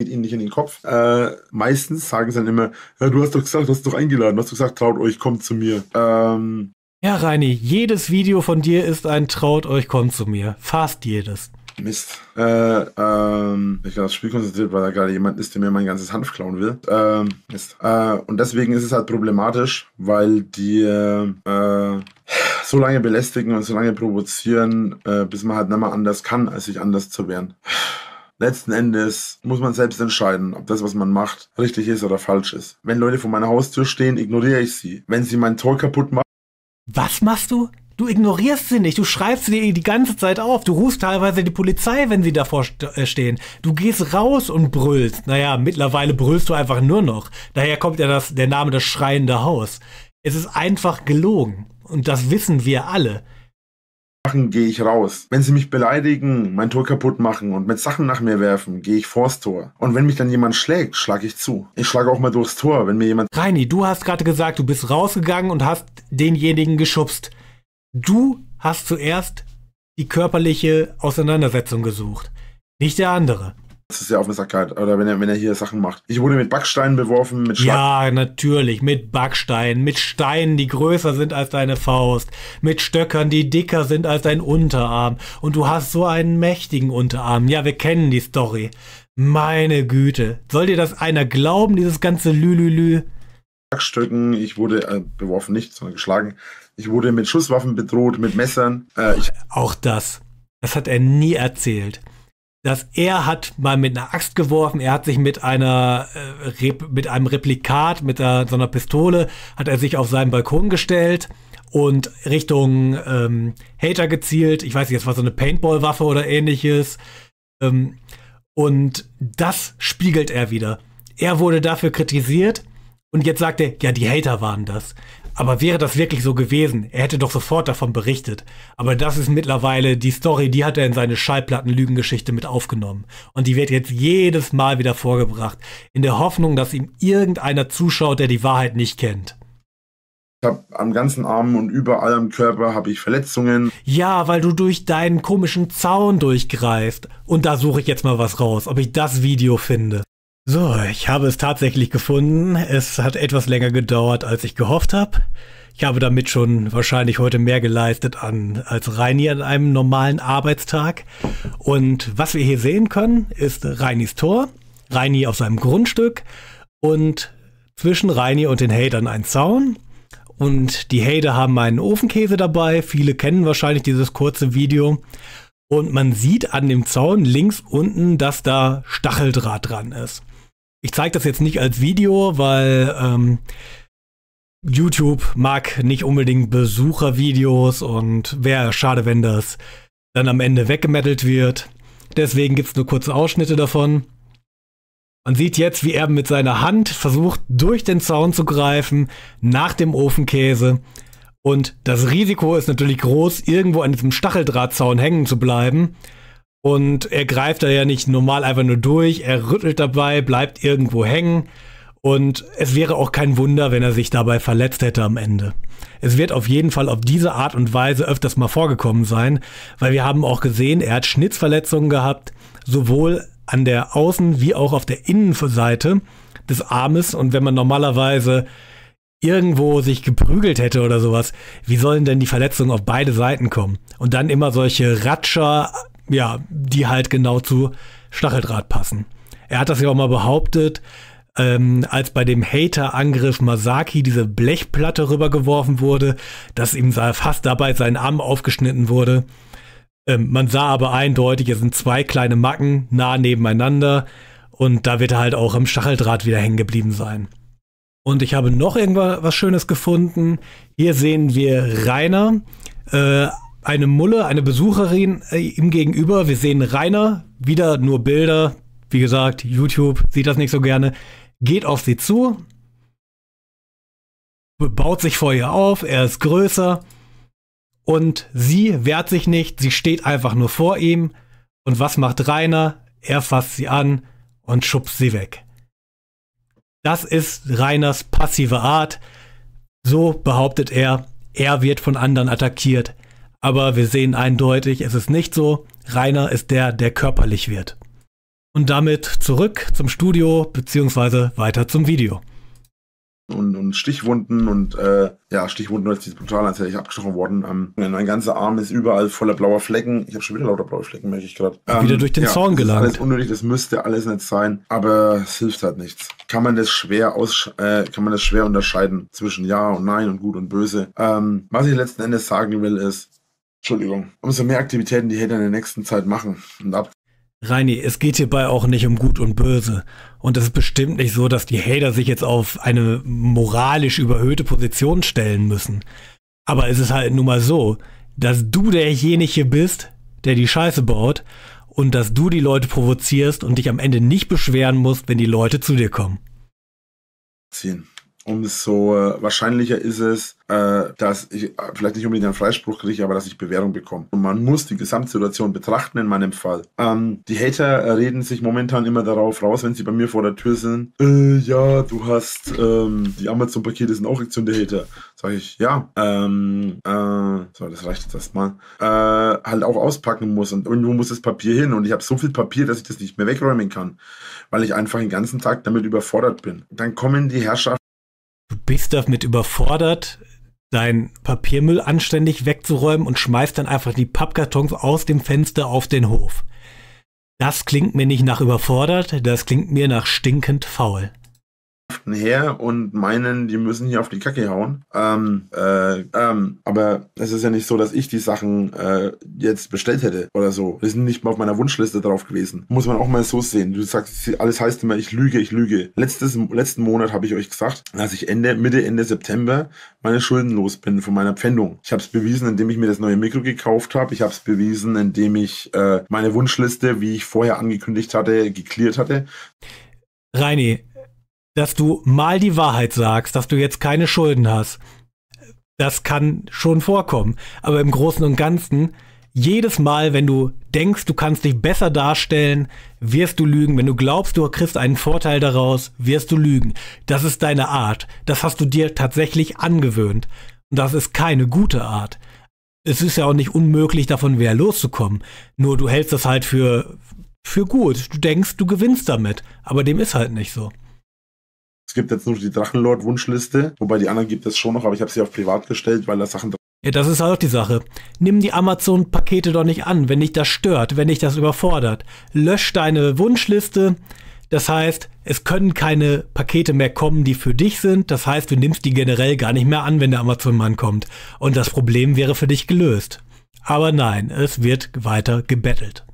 geht ihnen nicht in den Kopf. Äh, meistens sagen sie dann immer, ja, du hast doch gesagt, du hast doch eingeladen, du hast doch gesagt, traut euch, kommt zu mir. Ähm, ja, Reini, jedes Video von dir ist ein Traut euch, kommt zu mir. Fast jedes. Mist. Äh, ähm, ich war das Spiel konzentriert, weil da gerade jemand ist, der mir mein ganzes Hanf klauen will. Ähm, Mist. Äh, und deswegen ist es halt problematisch, weil die äh, so lange belästigen und so lange provozieren, äh, bis man halt nicht mehr anders kann, als sich anders zu wehren letzten Endes muss man selbst entscheiden, ob das, was man macht, richtig ist oder falsch ist. Wenn Leute vor meiner Haustür stehen, ignoriere ich sie. Wenn sie mein Tor kaputt machen, was machst du? Du ignorierst sie nicht, du schreibst sie die ganze Zeit auf, du rufst teilweise die Polizei, wenn sie davor äh, stehen. Du gehst raus und brüllst. Naja, mittlerweile brüllst du einfach nur noch. Daher kommt ja das, der Name das schreiende Haus. Es ist einfach gelogen. Und das wissen wir alle machen, gehe ich raus. Wenn sie mich beleidigen, mein Tor kaputt machen und mit Sachen nach mir werfen, gehe ich vors Tor. Und wenn mich dann jemand schlägt, schlage ich zu. Ich schlage auch mal durchs Tor, wenn mir jemand... Reini, du hast gerade gesagt, du bist rausgegangen und hast denjenigen geschubst. Du hast zuerst die körperliche Auseinandersetzung gesucht, nicht der andere. Das ist ja Aufmerksamkeit. Oder wenn er, wenn er hier Sachen macht. Ich wurde mit Backsteinen beworfen, mit Schlag Ja, natürlich. Mit Backsteinen, mit Steinen, die größer sind als deine Faust, mit Stöckern, die dicker sind als dein Unterarm. Und du hast so einen mächtigen Unterarm. Ja, wir kennen die Story. Meine Güte. Soll dir das einer glauben, dieses ganze Lü-Lü-Lü? Backstöcken, ich wurde äh, beworfen, nicht, sondern geschlagen. Ich wurde mit Schusswaffen bedroht, mit Messern. Äh, auch das. Das hat er nie erzählt dass er hat mal mit einer Axt geworfen, er hat sich mit einer äh, mit einem Replikat, mit einer, so einer Pistole, hat er sich auf seinen Balkon gestellt und Richtung ähm, Hater gezielt. Ich weiß nicht, es war so eine Paintball-Waffe oder ähnliches. Ähm, und das spiegelt er wieder. Er wurde dafür kritisiert und jetzt sagt er, ja, die Hater waren das. Aber wäre das wirklich so gewesen, er hätte doch sofort davon berichtet. Aber das ist mittlerweile die Story, die hat er in seine Schallplatten-Lügengeschichte mit aufgenommen. Und die wird jetzt jedes Mal wieder vorgebracht, in der Hoffnung, dass ihm irgendeiner zuschaut, der die Wahrheit nicht kennt. Ich habe am ganzen Arm und überall am Körper habe ich Verletzungen. Ja, weil du durch deinen komischen Zaun durchgreifst. Und da suche ich jetzt mal was raus, ob ich das Video finde. So, ich habe es tatsächlich gefunden. Es hat etwas länger gedauert, als ich gehofft habe. Ich habe damit schon wahrscheinlich heute mehr geleistet an, als Reini an einem normalen Arbeitstag. Und was wir hier sehen können, ist Reinis Tor, Reini auf seinem Grundstück und zwischen Reini und den Hatern ein Zaun. Und die Hater haben einen Ofenkäse dabei. Viele kennen wahrscheinlich dieses kurze Video. Und man sieht an dem Zaun links unten, dass da Stacheldraht dran ist. Ich zeige das jetzt nicht als Video, weil ähm, YouTube mag nicht unbedingt Besuchervideos und wäre schade, wenn das dann am Ende weggemettelt wird. Deswegen gibt es nur kurze Ausschnitte davon. Man sieht jetzt, wie er mit seiner Hand versucht, durch den Zaun zu greifen, nach dem Ofenkäse. Und das Risiko ist natürlich groß, irgendwo an diesem Stacheldrahtzaun hängen zu bleiben. Und er greift da ja nicht normal einfach nur durch, er rüttelt dabei, bleibt irgendwo hängen. Und es wäre auch kein Wunder, wenn er sich dabei verletzt hätte am Ende. Es wird auf jeden Fall auf diese Art und Weise öfters mal vorgekommen sein, weil wir haben auch gesehen, er hat Schnitzverletzungen gehabt, sowohl an der Außen- wie auch auf der Innenseite des Armes. Und wenn man normalerweise irgendwo sich geprügelt hätte oder sowas, wie sollen denn die Verletzungen auf beide Seiten kommen? Und dann immer solche Ratscher, ja, die halt genau zu Stacheldraht passen. Er hat das ja auch mal behauptet, ähm, als bei dem Hater-Angriff Masaki diese Blechplatte rübergeworfen wurde, dass ihm fast dabei sein Arm aufgeschnitten wurde. Ähm, man sah aber eindeutig, es sind zwei kleine Macken nah nebeneinander und da wird er halt auch im Stacheldraht wieder hängen geblieben sein. Und ich habe noch irgendwas Schönes gefunden. Hier sehen wir Rainer, äh, eine Mulle, eine Besucherin äh, ihm gegenüber. Wir sehen Rainer, wieder nur Bilder. Wie gesagt, YouTube sieht das nicht so gerne. Geht auf sie zu, baut sich vor ihr auf, er ist größer und sie wehrt sich nicht, sie steht einfach nur vor ihm. Und was macht Rainer? Er fasst sie an und schubst sie weg. Das ist Rainers passive Art. So behauptet er, er wird von anderen attackiert. Aber wir sehen eindeutig, es ist nicht so. Rainer ist der, der körperlich wird. Und damit zurück zum Studio beziehungsweise weiter zum Video. Und, und Stichwunden und äh, ja, Stichwunden ist brutal als hätte ich abgestochen worden. Ähm, mein ganzer Arm ist überall voller blauer Flecken. Ich habe schon wieder lauter blaue Flecken, merke ich gerade. Ähm, wieder durch den ja, Zorn gelangt. Das ist alles unnötig, das müsste alles nicht sein, aber es hilft halt nichts. Kann man das schwer aus, äh, kann man das schwer unterscheiden zwischen Ja und Nein und Gut und Böse. Ähm, was ich letzten Endes sagen will, ist, Entschuldigung, umso mehr Aktivitäten die Hater in der nächsten Zeit machen und ab. Reini, es geht hierbei auch nicht um Gut und Böse. Und es ist bestimmt nicht so, dass die Hater sich jetzt auf eine moralisch überhöhte Position stellen müssen. Aber es ist halt nun mal so, dass du derjenige bist, der die Scheiße baut und dass du die Leute provozierst und dich am Ende nicht beschweren musst, wenn die Leute zu dir kommen. Ziehen umso äh, wahrscheinlicher ist es, äh, dass ich äh, vielleicht nicht unbedingt einen Freispruch kriege, aber dass ich Bewährung bekomme. Und man muss die Gesamtsituation betrachten in meinem Fall. Ähm, die Hater reden sich momentan immer darauf raus, wenn sie bei mir vor der Tür sind, äh, ja, du hast ähm, die Amazon-Pakete sind auch Aktion der Hater. Sag ich, ja, ähm, äh, so, das reicht jetzt erstmal. Äh, halt auch auspacken muss und irgendwo muss das Papier hin und ich habe so viel Papier, dass ich das nicht mehr wegräumen kann, weil ich einfach den ganzen Tag damit überfordert bin. Dann kommen die Herrschaften Du bist damit überfordert, dein Papiermüll anständig wegzuräumen und schmeißt dann einfach die Pappkartons aus dem Fenster auf den Hof. Das klingt mir nicht nach überfordert, das klingt mir nach stinkend faul her und meinen, die müssen hier auf die Kacke hauen. Ähm, äh, ähm, aber es ist ja nicht so, dass ich die Sachen äh, jetzt bestellt hätte oder so. Die sind nicht mal auf meiner Wunschliste drauf gewesen. Muss man auch mal so sehen. Du sagst, alles heißt immer, ich lüge, ich lüge. Letztes, letzten Monat habe ich euch gesagt, dass ich Ende, Mitte, Ende September meine Schulden los bin von meiner Pfändung. Ich habe es bewiesen, indem ich mir das neue Mikro gekauft habe. Ich habe es bewiesen, indem ich äh, meine Wunschliste, wie ich vorher angekündigt hatte, geklärt hatte. Reini, dass du mal die Wahrheit sagst, dass du jetzt keine Schulden hast. Das kann schon vorkommen. Aber im Großen und Ganzen, jedes Mal, wenn du denkst, du kannst dich besser darstellen, wirst du lügen. Wenn du glaubst, du kriegst einen Vorteil daraus, wirst du lügen. Das ist deine Art. Das hast du dir tatsächlich angewöhnt. Und das ist keine gute Art. Es ist ja auch nicht unmöglich, davon wieder loszukommen. Nur du hältst das halt für, für gut. Du denkst, du gewinnst damit. Aber dem ist halt nicht so. Es gibt jetzt nur die Drachenlord-Wunschliste, wobei die anderen gibt es schon noch, aber ich habe sie auf privat gestellt, weil da Sachen drin ja, das ist halt auch die Sache. Nimm die Amazon-Pakete doch nicht an, wenn dich das stört, wenn dich das überfordert. Lösch deine Wunschliste. Das heißt, es können keine Pakete mehr kommen, die für dich sind. Das heißt, du nimmst die generell gar nicht mehr an, wenn der Amazon-Mann kommt. Und das Problem wäre für dich gelöst. Aber nein, es wird weiter gebettelt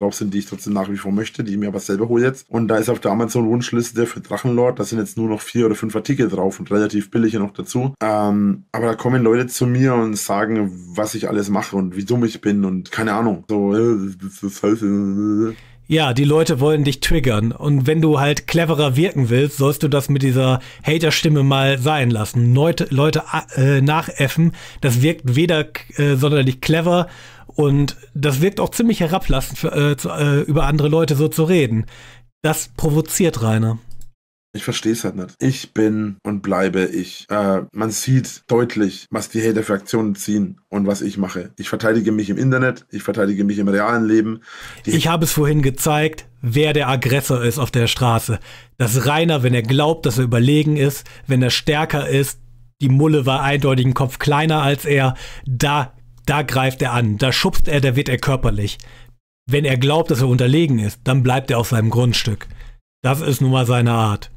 drauf sind, die ich trotzdem nach wie vor möchte, die ich mir aber selber hole jetzt. Und da ist auf der Amazon-Wunschliste für Drachenlord, da sind jetzt nur noch vier oder fünf Artikel drauf und relativ billige noch dazu. Ähm, aber da kommen Leute zu mir und sagen, was ich alles mache und wie dumm ich bin und keine Ahnung. So, äh, das heißt, äh, äh, äh. Ja, die Leute wollen dich triggern. Und wenn du halt cleverer wirken willst, sollst du das mit dieser Haterstimme mal sein lassen. Leute, Leute äh, nachäffen, das wirkt weder äh, sonderlich clever und das wirkt auch ziemlich herablassend, für, äh, zu, äh, über andere Leute so zu reden. Das provoziert Rainer. Ich verstehe es halt nicht. Ich bin und bleibe ich. Äh, man sieht deutlich, was die Hater-Fraktionen ziehen und was ich mache. Ich verteidige mich im Internet, ich verteidige mich im realen Leben. Die ich habe es vorhin gezeigt, wer der Aggressor ist auf der Straße. Dass Rainer, wenn er glaubt, dass er überlegen ist, wenn er stärker ist, die Mulle war eindeutig einen Kopf kleiner als er, da, da greift er an, da schubst er, da wird er körperlich. Wenn er glaubt, dass er unterlegen ist, dann bleibt er auf seinem Grundstück. Das ist nun mal seine Art.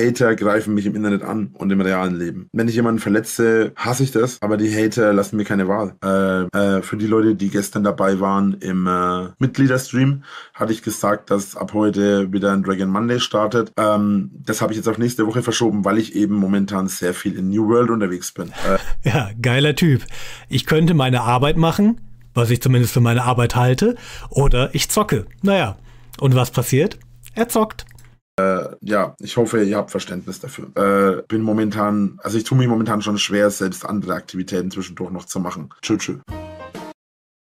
Hater greifen mich im Internet an und im realen Leben. Wenn ich jemanden verletze, hasse ich das, aber die Hater lassen mir keine Wahl. Äh, äh, für die Leute, die gestern dabei waren im äh, Mitgliederstream, hatte ich gesagt, dass ab heute wieder ein Dragon Monday startet. Ähm, das habe ich jetzt auf nächste Woche verschoben, weil ich eben momentan sehr viel in New World unterwegs bin. Äh, ja, geiler Typ. Ich könnte meine Arbeit machen, was ich zumindest für meine Arbeit halte, oder ich zocke. Naja, und was passiert? Er zockt. Äh, ja, ich hoffe, ihr habt Verständnis dafür. Äh, bin momentan, also ich tue mich momentan schon schwer, selbst andere Aktivitäten zwischendurch noch zu machen. Tschüss, tschüss.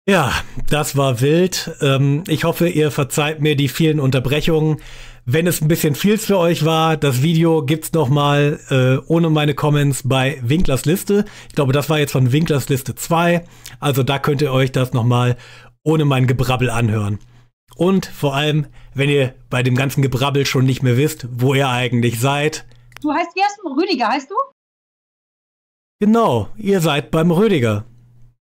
Ja, das war wild. Ähm, ich hoffe, ihr verzeiht mir die vielen Unterbrechungen. Wenn es ein bisschen viel für euch war, das Video gibt's nochmal äh, ohne meine Comments bei Winklers Liste. Ich glaube, das war jetzt von Winklers Liste 2. Also da könnt ihr euch das nochmal ohne mein Gebrabbel anhören. Und vor allem, wenn ihr bei dem ganzen Gebrabbel schon nicht mehr wisst, wo ihr eigentlich seid. Du heißt, wie heißt du? Rüdiger, heißt du? Genau, ihr seid beim Rüdiger.